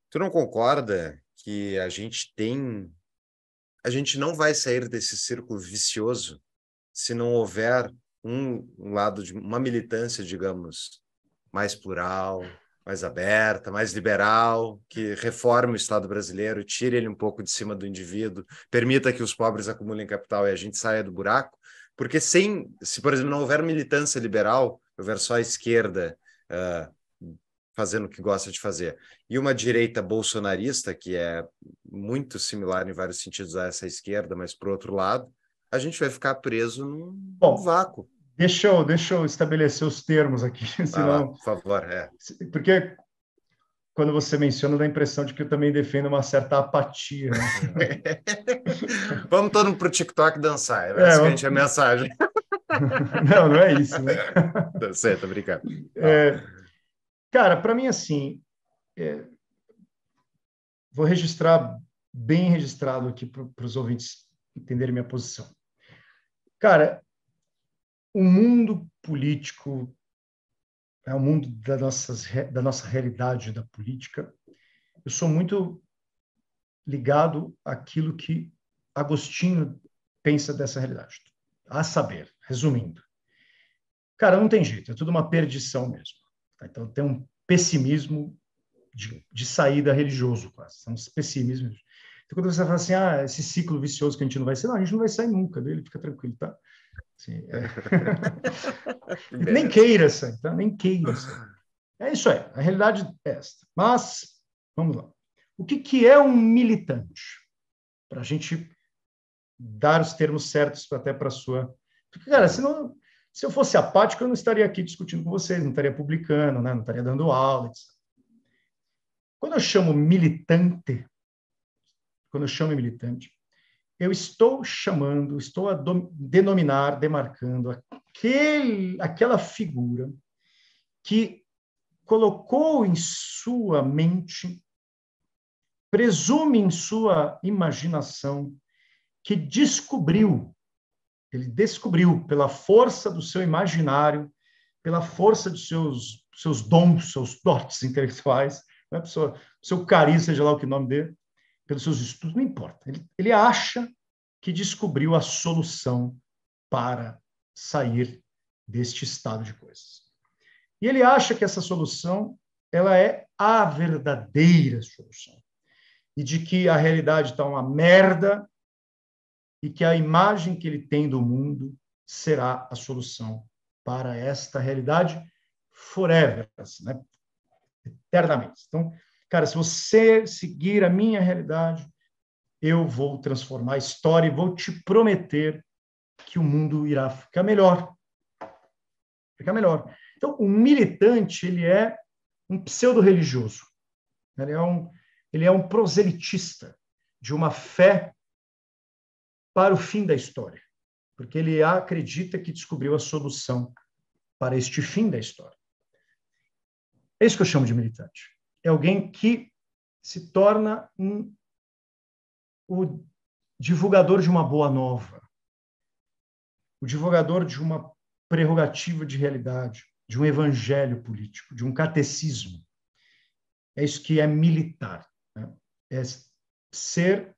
tu não concorda que a gente tem. A gente não vai sair desse círculo vicioso se não houver um lado de uma militância, digamos, mais plural, mais aberta, mais liberal, que reforme o Estado brasileiro, tire ele um pouco de cima do indivíduo, permita que os pobres acumulem capital e a gente saia do buraco, porque sem, se por exemplo não houver militância liberal, houver só a esquerda uh, fazendo o que gosta de fazer e uma direita bolsonarista que é muito similar em vários sentidos a essa esquerda, mas por outro lado, a gente vai ficar preso num, Bom, num vácuo. Deixa eu, deixa eu estabelecer os termos aqui, (laughs) senão... Ah, por favor, é. Porque quando você menciona, dá a impressão de que eu também defendo uma certa apatia. Né? (laughs) vamos todo mundo para o TikTok dançar, é, é vamos... é a mensagem. (laughs) não, não é isso, né? Tá certo, obrigado. É, cara, para mim, assim, é, vou registrar bem registrado aqui para os ouvintes entenderem minha posição. Cara, o mundo político, é o mundo da, nossas, da nossa realidade da política, eu sou muito ligado àquilo que Agostinho pensa dessa realidade. A saber, resumindo, cara, não tem jeito, é tudo uma perdição mesmo. Tá? Então tem um pessimismo de, de saída religioso quase, são pessimismos. Então, quando você fala assim, ah, esse ciclo vicioso que a gente não vai sair, não, a gente não vai sair nunca, ele fica tranquilo, tá? é. (laughs) nem queira, Sam, tá? nem queira. Sam. É isso aí, a realidade é esta. Mas, vamos lá. O que, que é um militante? Para a gente dar os termos certos até para a sua. Porque, cara, senão, se eu fosse apático, eu não estaria aqui discutindo com vocês, não estaria publicando, né? não estaria dando aula, etc. Quando eu chamo militante, quando eu chamo militante, eu estou chamando, estou a denominar, demarcando aquele, aquela figura que colocou em sua mente, presume em sua imaginação, que descobriu, ele descobriu pela força do seu imaginário, pela força dos seus, seus dons, seus dotes intelectuais, né? seu, seu carisma, seja lá o que nome dele, pelos seus estudos, não importa. Ele, ele acha que descobriu a solução para sair deste estado de coisas. E ele acha que essa solução ela é a verdadeira solução e de que a realidade está uma merda e que a imagem que ele tem do mundo será a solução para esta realidade forever, assim, né? eternamente. Então, Cara, se você seguir a minha realidade, eu vou transformar a história e vou te prometer que o mundo irá ficar melhor. Ficar melhor. Então, o militante, ele é um pseudo-religioso. Ele, é um, ele é um proselitista de uma fé para o fim da história, porque ele acredita que descobriu a solução para este fim da história. É isso que eu chamo de militante é alguém que se torna um, o divulgador de uma boa nova, o divulgador de uma prerrogativa de realidade, de um evangelho político, de um catecismo. É isso que é militar. Né? É ser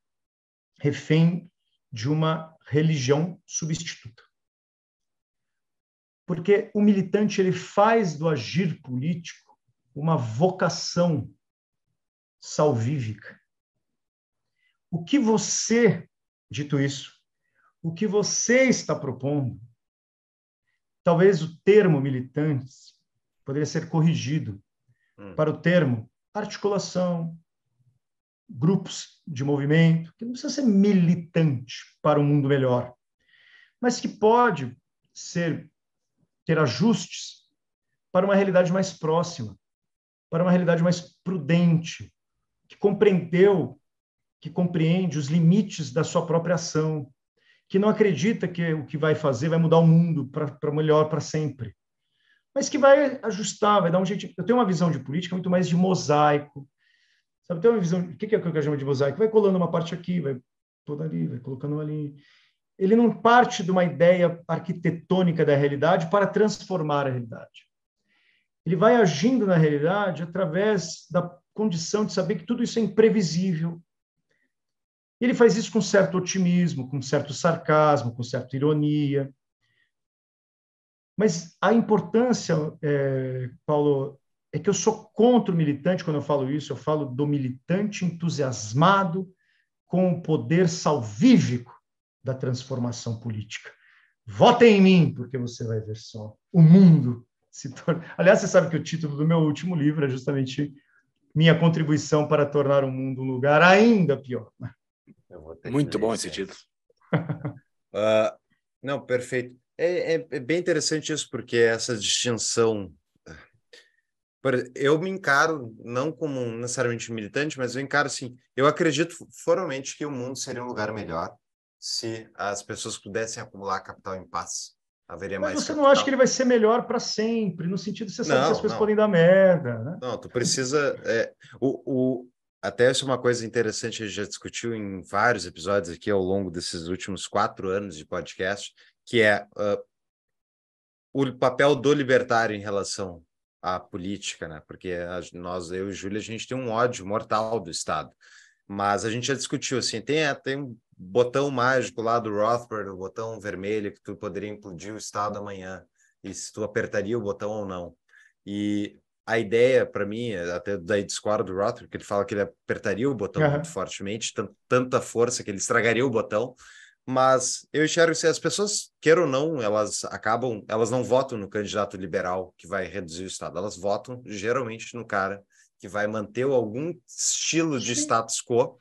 refém de uma religião substituta. Porque o militante ele faz do agir político uma vocação salvífica. O que você, dito isso, o que você está propondo, talvez o termo militantes poderia ser corrigido hum. para o termo articulação, grupos de movimento, que não precisa ser militante para um mundo melhor, mas que pode ser ter ajustes para uma realidade mais próxima para uma realidade mais prudente, que compreendeu, que compreende os limites da sua própria ação, que não acredita que o que vai fazer vai mudar o mundo para melhor para sempre, mas que vai ajustar, vai dar um jeito. Eu tenho uma visão de política muito mais de mosaico, sabe? Tem uma visão, o que é o que eu chamo de mosaico? Vai colando uma parte aqui, vai toda ali, vai colocando ali. Ele não parte de uma ideia arquitetônica da realidade para transformar a realidade ele vai agindo na realidade através da condição de saber que tudo isso é imprevisível. Ele faz isso com certo otimismo, com certo sarcasmo, com certa ironia. Mas a importância, é, Paulo, é que eu sou contra o militante quando eu falo isso, eu falo do militante entusiasmado com o poder salvífico da transformação política. Votem em mim, porque você vai ver só o mundo se torna. Aliás, você sabe que o título do meu último livro é justamente Minha Contribuição para Tornar o Mundo um Lugar Ainda Pior. Muito bom esse título. uh, (laughs) não, perfeito. É, é, é, bem interessante isso, porque essa distinção. Eu me encaro, não como necessariamente militante, mas eu encaro assim. Eu acredito formalmente que o mundo seria um lugar melhor se as pessoas pudessem acumular capital em paz Haveria Mas mais você capital. não acha que ele vai ser melhor para sempre, no sentido de você sabe não, que as coisas não. podem dar merda. Né? Não, tu precisa. É, o, o, até isso é uma coisa interessante, a gente já discutiu em vários episódios aqui ao longo desses últimos quatro anos de podcast, que é uh, o papel do libertário em relação à política, né? Porque nós, eu e Júlia, a gente tem um ódio mortal do Estado. Mas a gente já discutiu, assim, tem, tem botão mágico lá do Rothbard, o botão vermelho que tu poderia implodir o Estado amanhã e se tu apertaria o botão ou não. E a ideia para mim, até daí discordo do Rothbard, que ele fala que ele apertaria o botão uhum. muito fortemente, tanta força que ele estragaria o botão, mas eu enxergo se assim, as pessoas queiram ou não, elas acabam, elas não votam no candidato liberal que vai reduzir o Estado, elas votam geralmente no cara que vai manter algum estilo de status quo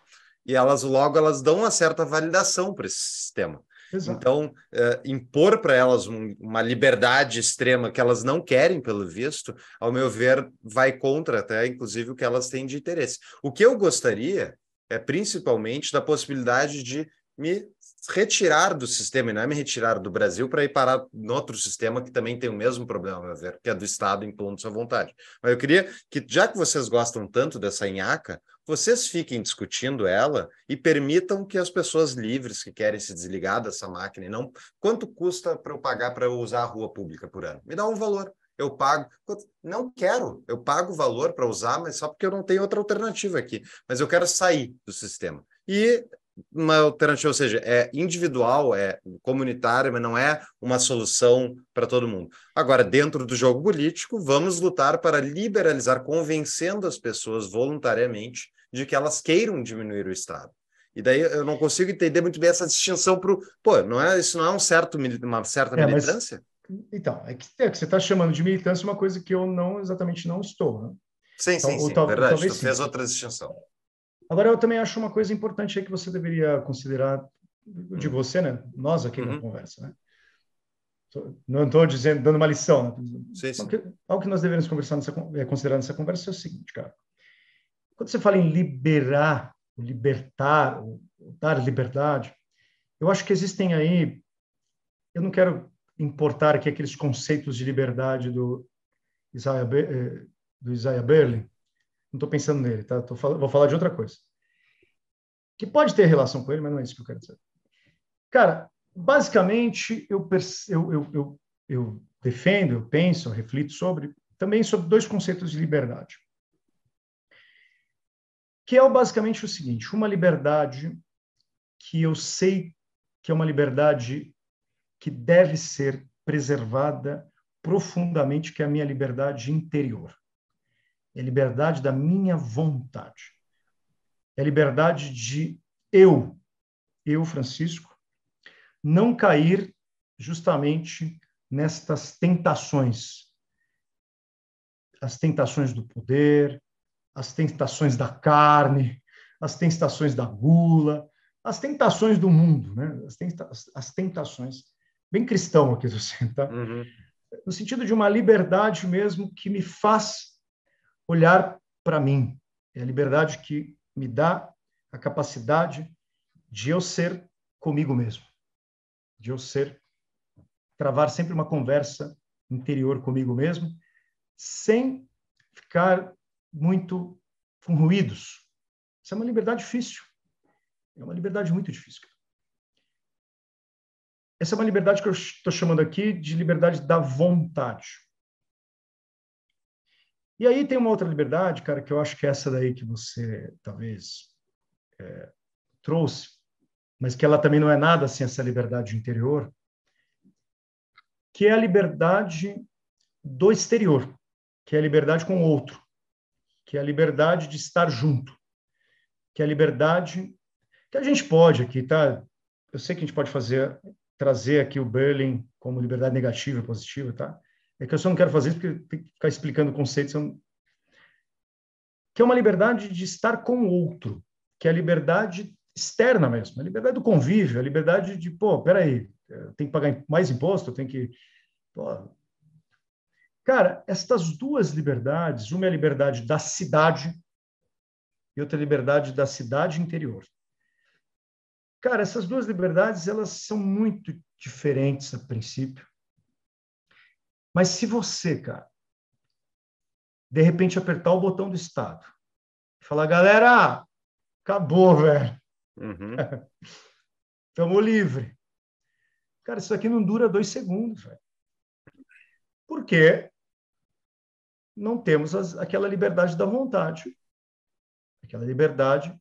e elas logo elas dão uma certa validação para esse sistema. Exato. Então, eh, impor para elas um, uma liberdade extrema que elas não querem, pelo visto, ao meu ver, vai contra até, inclusive, o que elas têm de interesse. O que eu gostaria é principalmente da possibilidade de me retirar do sistema, e não é me retirar do Brasil para ir parar em outro sistema que também tem o mesmo problema, ao meu ver, que é do Estado impondo sua vontade. Mas eu queria que, já que vocês gostam tanto dessa nhaca, vocês fiquem discutindo ela e permitam que as pessoas livres que querem se desligar dessa máquina e não. Quanto custa para eu pagar para usar a rua pública por ano? Me dá um valor. Eu pago. Não quero. Eu pago o valor para usar, mas só porque eu não tenho outra alternativa aqui. Mas eu quero sair do sistema. E uma alternativa, ou seja, é individual, é comunitária, mas não é uma solução para todo mundo. Agora, dentro do jogo político, vamos lutar para liberalizar, convencendo as pessoas voluntariamente de que elas queiram diminuir o Estado. E daí eu não consigo entender muito bem essa distinção para Pô, não é, isso não é um certo, uma certa é, militância? Mas, então, é que, é que você está chamando de militância é uma coisa que eu não exatamente não estou. Né? Sim, então, sim, sim, tal, verdade. Talvez tu sim. fez outra distinção. Agora, eu também acho uma coisa importante aí que você deveria considerar, de uhum. você, né? Nós aqui uhum. na conversa, né? Não estou dizendo, dando uma lição. Né? Sim, sim. Algo que nós deveríamos conversar nessa, é, considerar nessa conversa é o seguinte, cara. Quando você fala em liberar, libertar, dar liberdade, eu acho que existem aí. Eu não quero importar aqui aqueles conceitos de liberdade do Isaiah, eh, do Isaiah Berlin. Não estou pensando nele, tá? Tô, vou falar de outra coisa. Que pode ter relação com ele, mas não é isso que eu quero dizer. Cara, basicamente, eu, eu, eu, eu defendo, eu penso, eu reflito sobre, também sobre dois conceitos de liberdade que é basicamente o seguinte: uma liberdade que eu sei que é uma liberdade que deve ser preservada profundamente, que é a minha liberdade interior. É a liberdade da minha vontade. É a liberdade de eu, eu, Francisco, não cair justamente nestas tentações. As tentações do poder, as tentações da carne, as tentações da gula, as tentações do mundo, né? as, tenta as tentações. Bem cristão aqui do (laughs) centro, tá? Uhum. No sentido de uma liberdade mesmo que me faz olhar para mim. É a liberdade que me dá a capacidade de eu ser comigo mesmo. De eu ser, travar sempre uma conversa interior comigo mesmo, sem ficar muito com ruídos. Isso é uma liberdade difícil. É uma liberdade muito difícil. Essa é uma liberdade que eu estou chamando aqui de liberdade da vontade. E aí tem uma outra liberdade, cara, que eu acho que é essa daí que você talvez é, trouxe, mas que ela também não é nada sem assim, essa liberdade interior, que é a liberdade do exterior, que é a liberdade com o outro que é a liberdade de estar junto, que é a liberdade que a gente pode aqui, tá? Eu sei que a gente pode fazer trazer aqui o Berlin como liberdade negativa, e positiva, tá? É que eu só não quero fazer isso porque tem que ficar explicando conceitos. Não... Que é uma liberdade de estar com o outro, que é a liberdade externa mesmo, a liberdade do convívio, a liberdade de, pô, peraí, eh, tem que pagar mais imposto, tem que. Pô, Cara, estas duas liberdades, uma é a liberdade da cidade e outra é a liberdade da cidade interior. Cara, essas duas liberdades, elas são muito diferentes a princípio. Mas se você, cara, de repente apertar o botão do Estado e falar, galera, acabou, velho. Uhum. Estamos (laughs) livre. Cara, isso aqui não dura dois segundos, velho. Por quê? não temos as, aquela liberdade da vontade. Aquela liberdade.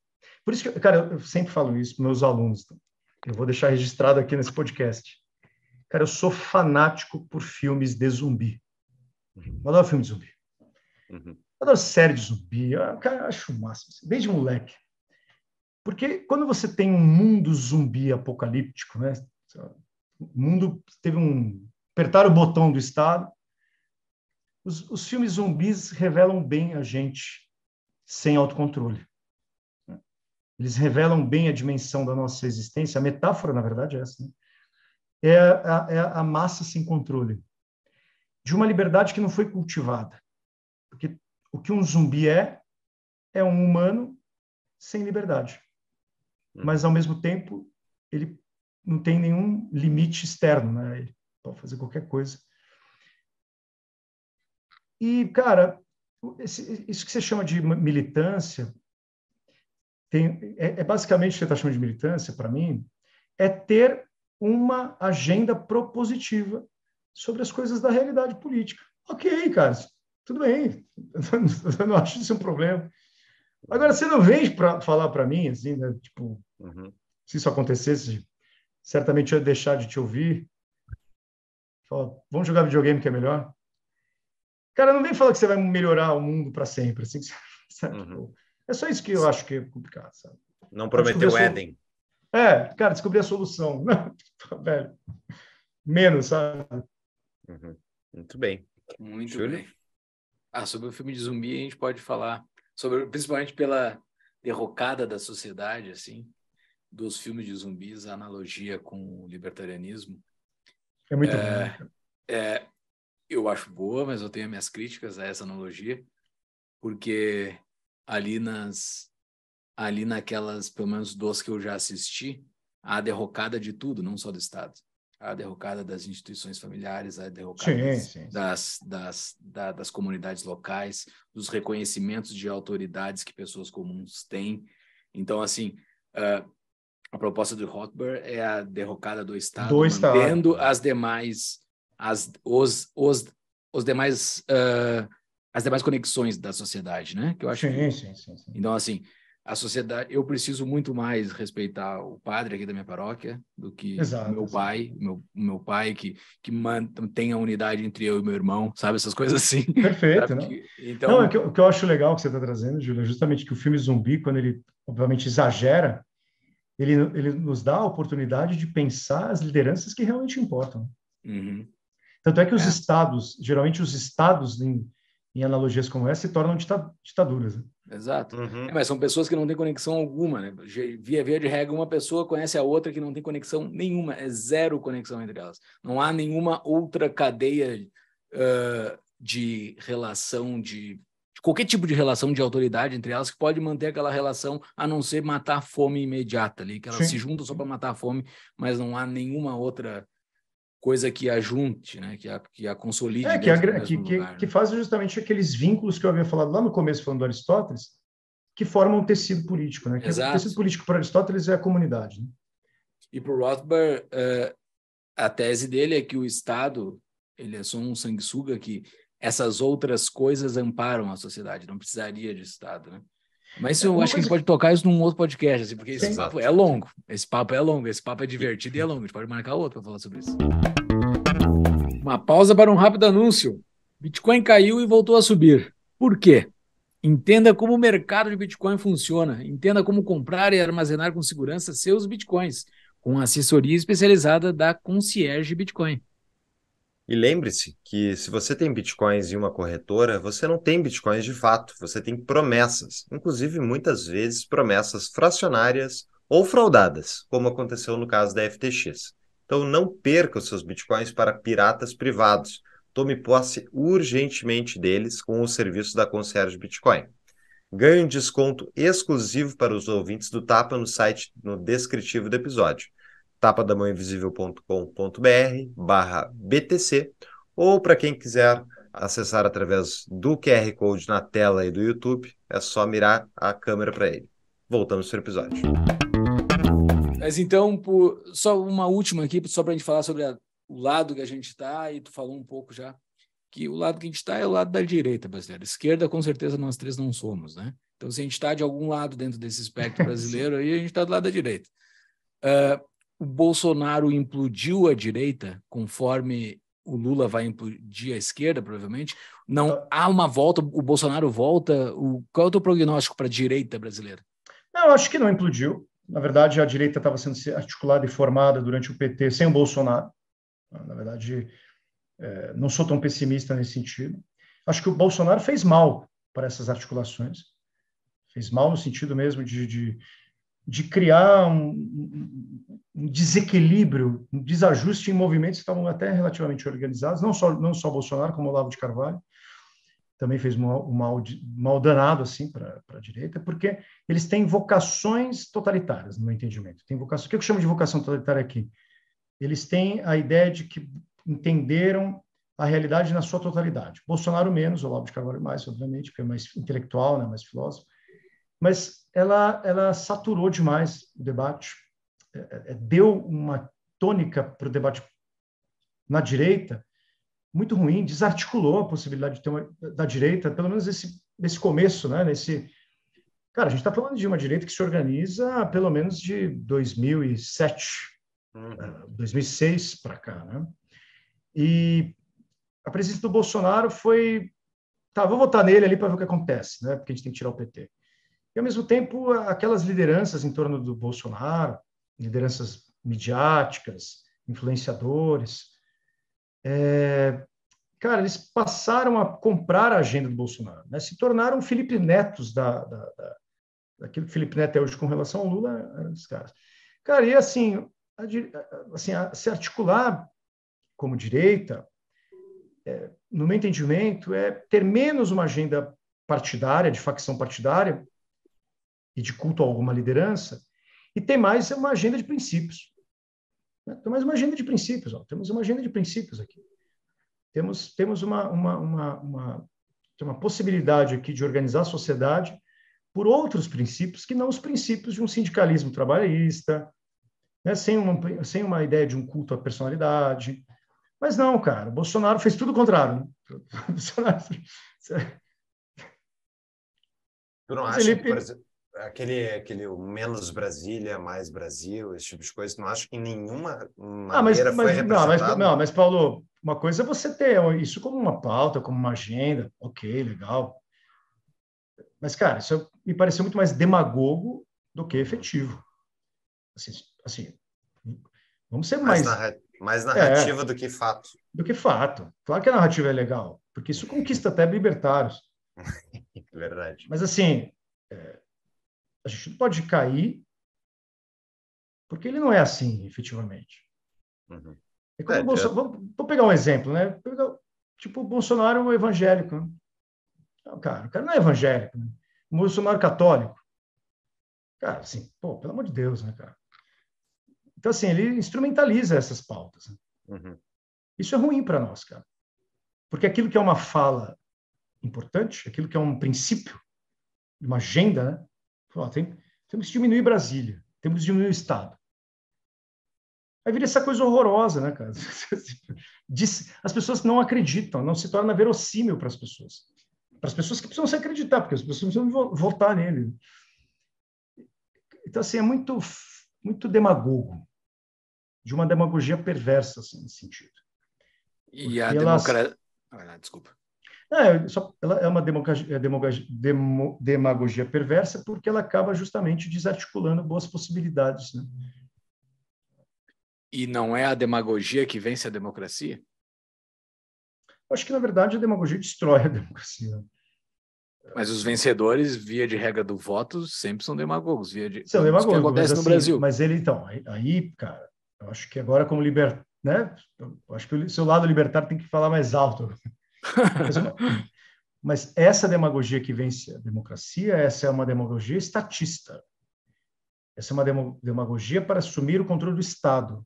Por isso que, cara, eu sempre falo isso para meus alunos. Tá? Eu vou deixar registrado aqui nesse podcast. Cara, eu sou fanático por filmes de zumbi. Eu adoro filme de zumbi. Uhum. Eu adoro série de zumbi. Eu, cara, acho o máximo. Assim, desde moleque. Porque quando você tem um mundo zumbi apocalíptico, né? O mundo teve um apertar o botão do Estado, os, os filmes zumbis revelam bem a gente sem autocontrole. Eles revelam bem a dimensão da nossa existência. A metáfora, na verdade, é essa. Né? É, a, é a massa sem controle. De uma liberdade que não foi cultivada. Porque o que um zumbi é, é um humano sem liberdade. Hum. Mas, ao mesmo tempo, ele não tem nenhum limite externo. Né? Ele pode fazer qualquer coisa. E, cara, isso que você chama de militância, tem, é, é basicamente o que você está chamando de militância, para mim, é ter uma agenda propositiva sobre as coisas da realidade política. Ok, cara, tudo bem, (laughs) eu não acho isso um problema. Agora, você não vem para falar para mim, assim, né? tipo, uhum. se isso acontecesse, certamente eu ia deixar de te ouvir. Fala, vamos jogar videogame que é melhor. Cara, não vem falar que você vai melhorar o mundo para sempre. Assim, (laughs) uhum. Tipo, é só isso que eu acho que é complicado, sabe? Não prometeu o Éden. É, cara, descobrir a solução. (laughs) Né? Tipo, velho, menos, sabe? Uhum. Muito bem. Muito Júlio? bem. Ah, sobre o filme de zumbi a gente pode falar, sobre principalmente pela derrocada da sociedade, assim, dos filmes de zumbis, a analogia com o libertarianismo. É muito é, bom. Né, é, eu acho boa, mas eu tenho minhas críticas a essa analogia, porque ali nas ali naquelas, pelo menos duas que eu já assisti, há a derrocada de tudo, não só do Estado. Há a derrocada das instituições familiares, a derrocada sim, sim, sim. Das, das, da, das comunidades locais, dos reconhecimentos de autoridades que pessoas comuns têm. Então, assim, uh, a proposta do Rothbard é a derrocada do Estado, do mantendo as demais as, os, os, os demais, uh, as demais conexões da sociedade, né? Que eu acho. Sim, sim, sim, sim. Então, assim, a sociedade, eu preciso muito mais respeitar o padre aqui da minha paróquia do que exato, meu pai, meu, meu pai que, que mantém a unidade entre eu e meu irmão, sabe? Essas coisas assim. (laughs) Perfeito, né? então... Não, é que, o que eu acho legal que você está trazendo, Júlio, é justamente que o filme Zumbi, quando ele, obviamente, exagera, ele, ele nos dá a oportunidade de pensar as lideranças que realmente importam. Uhum. Tanto é que os é. estados, geralmente os estados em, em analogias como essa, se tornam ditaduras. Né? Exato. Uhum. É, mas são pessoas que não têm conexão alguma, né? Via via de regra, uma pessoa conhece a outra que não tem conexão nenhuma, é zero conexão entre elas. Não há nenhuma outra cadeia uh, de relação de, qualquer tipo de relação de autoridade entre elas que pode manter aquela relação a não ser matar a fome imediata ali, que elas Sim. se juntam só para matar a fome, mas não há nenhuma outra coisa que a junte, né? que, a, que a consolide. É, que, a, que, lugar, que, né? faz justamente aqueles vínculos que eu havia falado lá no começo, falando do Aristóteles, que formam um tecido político. Né? Que Exato. O tecido político para Aristóteles é a comunidade. Né? E para o Rothbard, uh, a tese dele é que o Estado ele é só um sanguessuga que essas outras coisas amparam a sociedade, não precisaria de Estado. Né? Mas é eu é acho coisa... que a gente pode tocar isso num outro podcast, assim, porque esse papo é longo. Esse papo é longo, esse papo é divertido e é longo. A gente pode marcar outro para falar sobre isso. Uma pausa para um rápido anúncio. Bitcoin caiu e voltou a subir. Por quê? Entenda como o mercado de Bitcoin funciona. Entenda como comprar e armazenar com segurança seus Bitcoins, com assessoria especializada da Concierge Bitcoin. E lembre-se que se você tem bitcoins em uma corretora, você não tem bitcoins de fato, você tem promessas, inclusive muitas vezes promessas fracionárias ou fraudadas, como aconteceu no caso da FTX. Então não perca os seus bitcoins para piratas privados. Tome posse urgentemente deles com o serviço da Concierge Bitcoin. Ganhe um desconto exclusivo para os ouvintes do Tapa no site no descritivo do episódio tapadamãoinvisível.com.br barra BTC ou para quem quiser acessar através do QR Code na tela e do YouTube, é só mirar a câmera para ele. Voltamos para o episódio. Mas então, por... só uma última aqui, só para a gente falar sobre a... o lado que a gente está, e tu falou um pouco já, que o lado que a gente está é o lado da direita brasileira. Esquerda, com certeza, nós três não somos, né? Então, se a gente está de algum lado dentro desse espectro (laughs) brasileiro, aí a gente está do lado da direita. Uh, o Bolsonaro implodiu a direita, conforme o Lula vai implodir a esquerda, provavelmente. Não então há uma volta, o Bolsonaro volta. O, qual é o teu prognóstico para a direita brasileira? Não, eu acho que não implodiu. Na verdade, a direita estava sendo articulada e formada durante o PT sem o Bolsonaro. Na verdade, é, não sou tão pessimista nesse sentido. Acho que o Bolsonaro fez mal para essas articulações. Fez mal no sentido mesmo de, de de criar um, um desequilíbrio, um desajuste em movimentos que estavam até relativamente organizados, não só, não só Bolsonaro, como Olavo de Carvalho, também fez um mal, mal, danado assim para a direita, porque eles têm vocações totalitárias, no meu entendimento. Tem vocação, o que eu chamo de vocação totalitária aqui? Eles têm a ideia de que entenderam a realidade na sua totalidade. Bolsonaro menos, Olavo de Carvalho mais, obviamente, porque é mais intelectual, né, mais filósofo mas ela, ela saturou demais o debate, é, é, é, deu uma tônica para o debate na direita muito ruim, desarticulou a possibilidade de ter uma, da direita, pelo menos esse, esse começo, né? Nesse, cara, a gente está falando de uma direita que se organiza pelo menos de 2007, uhum. 2006 eh, para cá, né? E a presença do Bolsonaro foi, tá, vou votar nele ali para ver o que acontece, né? Porque a gente tem que tirar o PT. E, ao mesmo tempo, aquelas lideranças em torno do Bolsonaro, lideranças midiáticas, influenciadores, é, cara, eles passaram a comprar a agenda do Bolsonaro, né? se tornaram Felipe Netos da, da, da, daquilo que Felipe Neto é hoje com relação ao Lula, os caras. Cara, e assim, a, assim a, se articular como direita, é, no meu entendimento, é ter menos uma agenda partidária, de facção partidária, e de culto a alguma liderança, e tem mais uma agenda de princípios. Né? Tem mais uma agenda de princípios, ó. temos uma agenda de princípios aqui. Temos, temos uma, uma, uma, uma, uma possibilidade aqui de organizar a sociedade por outros princípios que não os princípios de um sindicalismo trabalhista, né? sem, uma, sem uma ideia de um culto à personalidade. Mas não, cara, Bolsonaro fez tudo o contrário. Né? (laughs) Bolsonaro... Tu não acha Felipe... que, por exemplo, aquele, aquele menos Brasília, mais Brasil, esse tipo de coisa, não acho que em nenhuma maneira ah, mas, foi mas, não, mas, não, mas, Paulo, uma coisa é você ter isso como uma pauta, como uma agenda, ok, legal. Mas, cara, isso me pareceu muito mais demagogo do que efetivo. Assim, assim vamos ser mais... Mais, narra mais é. narrativa é, do que fato. Do que fato. Claro que a narrativa é legal, porque isso conquista até libertários. (laughs) Verdade. Mas, assim, é, a gente não pode cair, porque ele não é assim, efetivamente. Uhum. É como é, é... Vamos, vamos, pegar um exemplo, né? Tipo, o Bolsonaro é um evangélico. Né? Não, cara, o cara não é evangélico. Né? O Bolsonaro é católico. Cara, assim, pô, pelo amor de Deus, né, cara? Então, assim, ele instrumentaliza essas pautas. Né? Uhum. Isso é ruim para nós, cara. Porque aquilo que é uma fala importante, aquilo que é um princípio, uma agenda, né? Falou, tem, temos que diminuir Brasília, temos que diminuir o Estado. Aí vira essa coisa horrorosa, né, cara? (laughs) As pessoas não acreditam, não se torna verossímil para as pessoas. Para as pessoas que precisam se acreditar, porque as pessoas precisam votar nele. Então, assim, é muito, muito demagogo. De uma demagogia perversa, assim, nesse sentido. Porque e a elas... democracia... Ah, desculpa. Ah, é, só, ela é uma demagogia, é demo, demagogia, perversa porque ela acaba justamente desarticulando boas possibilidades. Né? E não é a demagogia que vence a democracia? acho que, na verdade, a demagogia destrói a (laughs) democracia. Mas os vencedores, via de regra do voto, sempre são demagogos. Via de... São demagogos. Isso que acontece assim, no Brasil. Mas ele, então, aí, cara, eu acho que agora, como libertário, né? Eu acho que o seu lado libertário tem que falar mais alto. Mas, mas essa demagogia que vence a democracia, essa é uma demagogia estatista. Essa é uma demagogia para assumir o controle do Estado.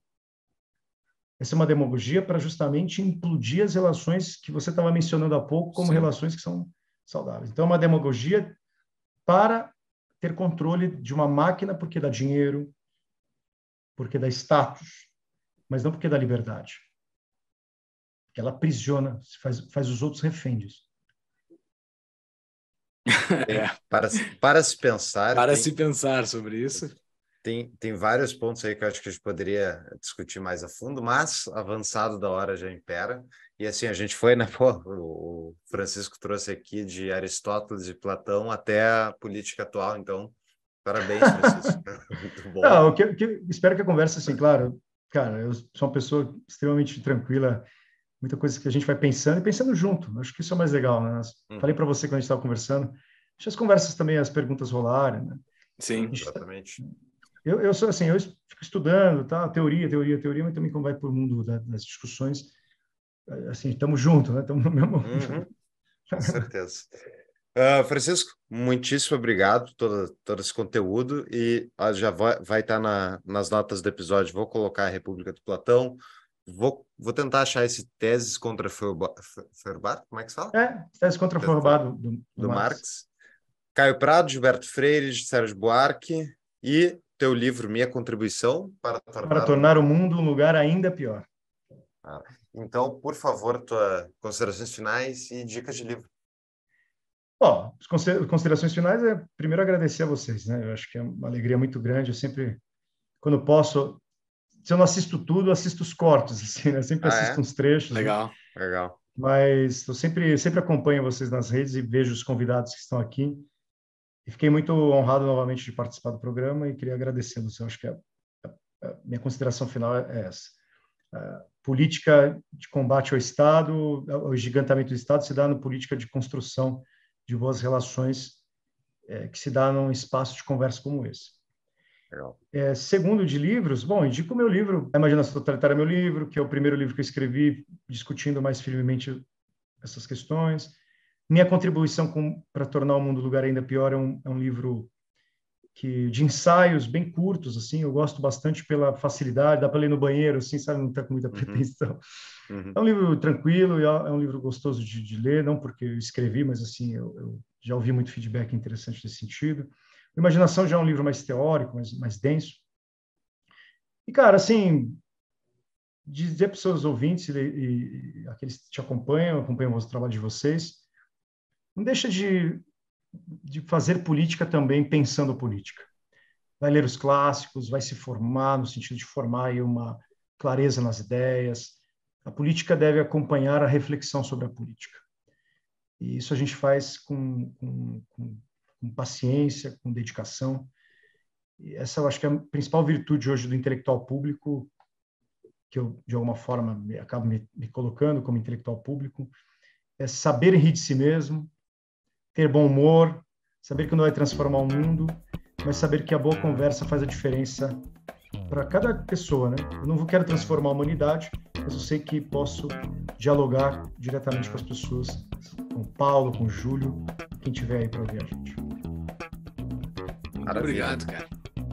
Essa é uma demagogia para justamente implodir as relações que você estava mencionando há pouco como Sim. relações que são saudáveis. Então, é uma demagogia para ter controle de uma máquina porque dá dinheiro, porque dá status, mas não porque dá liberdade que ela aprisiona, faz, faz os outros reféns é. é, para, para se pensar. Para tem, se pensar sobre isso. Tem, tem vários pontos aí que eu acho que a gente poderia discutir mais a fundo, mas avançado da hora já impera. E assim, a gente foi, né? (laughs) Pô, o Francisco trouxe aqui de Aristóteles e Platão até a política atual, então, parabéns, Francisco. (laughs) Muito bom. Não, que, que, espero que a conversa, assim, claro, cara, eu sou uma pessoa extremamente tranquila muita coisa que a gente vai pensando e pensando junto. Acho que isso é mais legal, né? Uhum. Falei para você quando a gente estava conversando, deixa as conversas também, as perguntas rolarem, né? Sim, tá exatamente. Eu, eu sou assim, eu fico estudando, tá? Teoria, teoria, teoria, mas também como vai para o mundo da, das discussões, é, assim, estamos juntos, né? Estamos no mesmo... Uhum. (laughs) Com certeza. Uh, Francisco, muitíssimo obrigado todo, todo esse conteúdo e já vai estar vai tá na, nas notas do episódio, vou colocar a República do Platão, Vou, vou tentar achar esse Teses contra Feuerbach, como é que se fala? É, Teses contra Feuerbach do, do, do Marx. Marx. Caio Prado, Gilberto Freire, Sérgio Buarque e teu livro Minha Contribuição para tornar, para tornar o mundo um lugar ainda pior. Ah, então, por favor, tuas considerações finais e dicas de livro. Bom, as considerações finais é primeiro agradecer a vocês, né? Eu acho que é uma alegria muito grande. Eu sempre, quando posso, se eu não assisto tudo, eu assisto os cortes, (laughs) assim, né? Sempre ah, assisto é? uns trechos. Né? Legal, né? legal. Mas eu sempre, sempre acompanho vocês nas redes e vejo os convidados que estão aqui. E fiquei muito honrado novamente de participar do programa e queria agradecer a você. Eu acho que a, a, a minha consideração final é, é essa. política de combate ao Estado, ao gigantamento do Estado, se dá na política de construção de boas relações é, que se dá num espaço de conversa como esse. É, segundo de livros, bom, indico o meu livro, A Imaginação Totalitária é meu livro, que é o primeiro livro que eu escrevi discutindo mais firmemente essas questões. Minha contribuição para tornar o mundo lugar ainda pior é um, é um livro que de ensaios bem curtos, assim, eu gosto bastante pela facilidade, dá para ler no banheiro, assim, sabe, não está com muita uhum. pretensão. Uhum. É um livro tranquilo, é, é um livro gostoso de, de ler, não porque eu escrevi, mas assim, eu, eu já ouvi muito feedback interessante nesse sentido. Imaginação já é um livro mais teórico, mais, mais denso. E, cara, assim, dizer para os seus ouvintes e, e, aqueles que te acompanham, acompanham o trabalho de vocês, não deixa de, de fazer política também pensando política. Vai ler os clássicos, vai se formar no sentido de formar aí uma clareza nas ideias. A política deve acompanhar a reflexão sobre a política. E isso a gente faz com, com com paciência, com dedicação. E essa eu acho que é a principal virtude hoje do intelectual público, que eu, de alguma forma, me, acabo me, me colocando como intelectual público, é saber rir de si mesmo, ter bom humor, saber que não vai transformar o mundo, mas saber que a boa conversa faz a diferença para cada pessoa, né? Eu não quero transformar a humanidade, mas eu sei que posso dialogar diretamente com as pessoas, com o Paulo, com o Júlio, quem tiver aí para ouvir a gente. Muito Maravilha. obrigado, cara.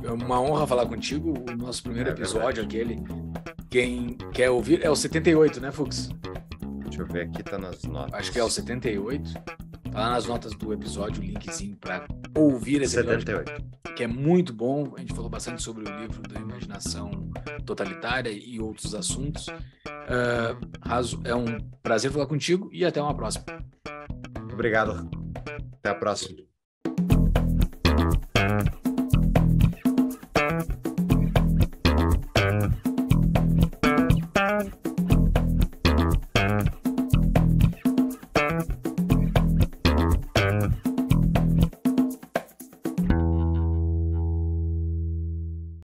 É uma honra falar contigo. O nosso primeiro é episódio, verdade. aquele. Quem quer ouvir. É o 78, né, Fux? Deixa eu ver aqui, tá nas notas. Acho que é o 78. Tá lá nas notas do episódio o linkzinho para ouvir esse 78. episódio. Que é muito bom. A gente falou bastante sobre o livro da imaginação totalitária e outros assuntos. Uh, é um prazer falar contigo e até uma próxima. Obrigado. Até a próxima. Thank you.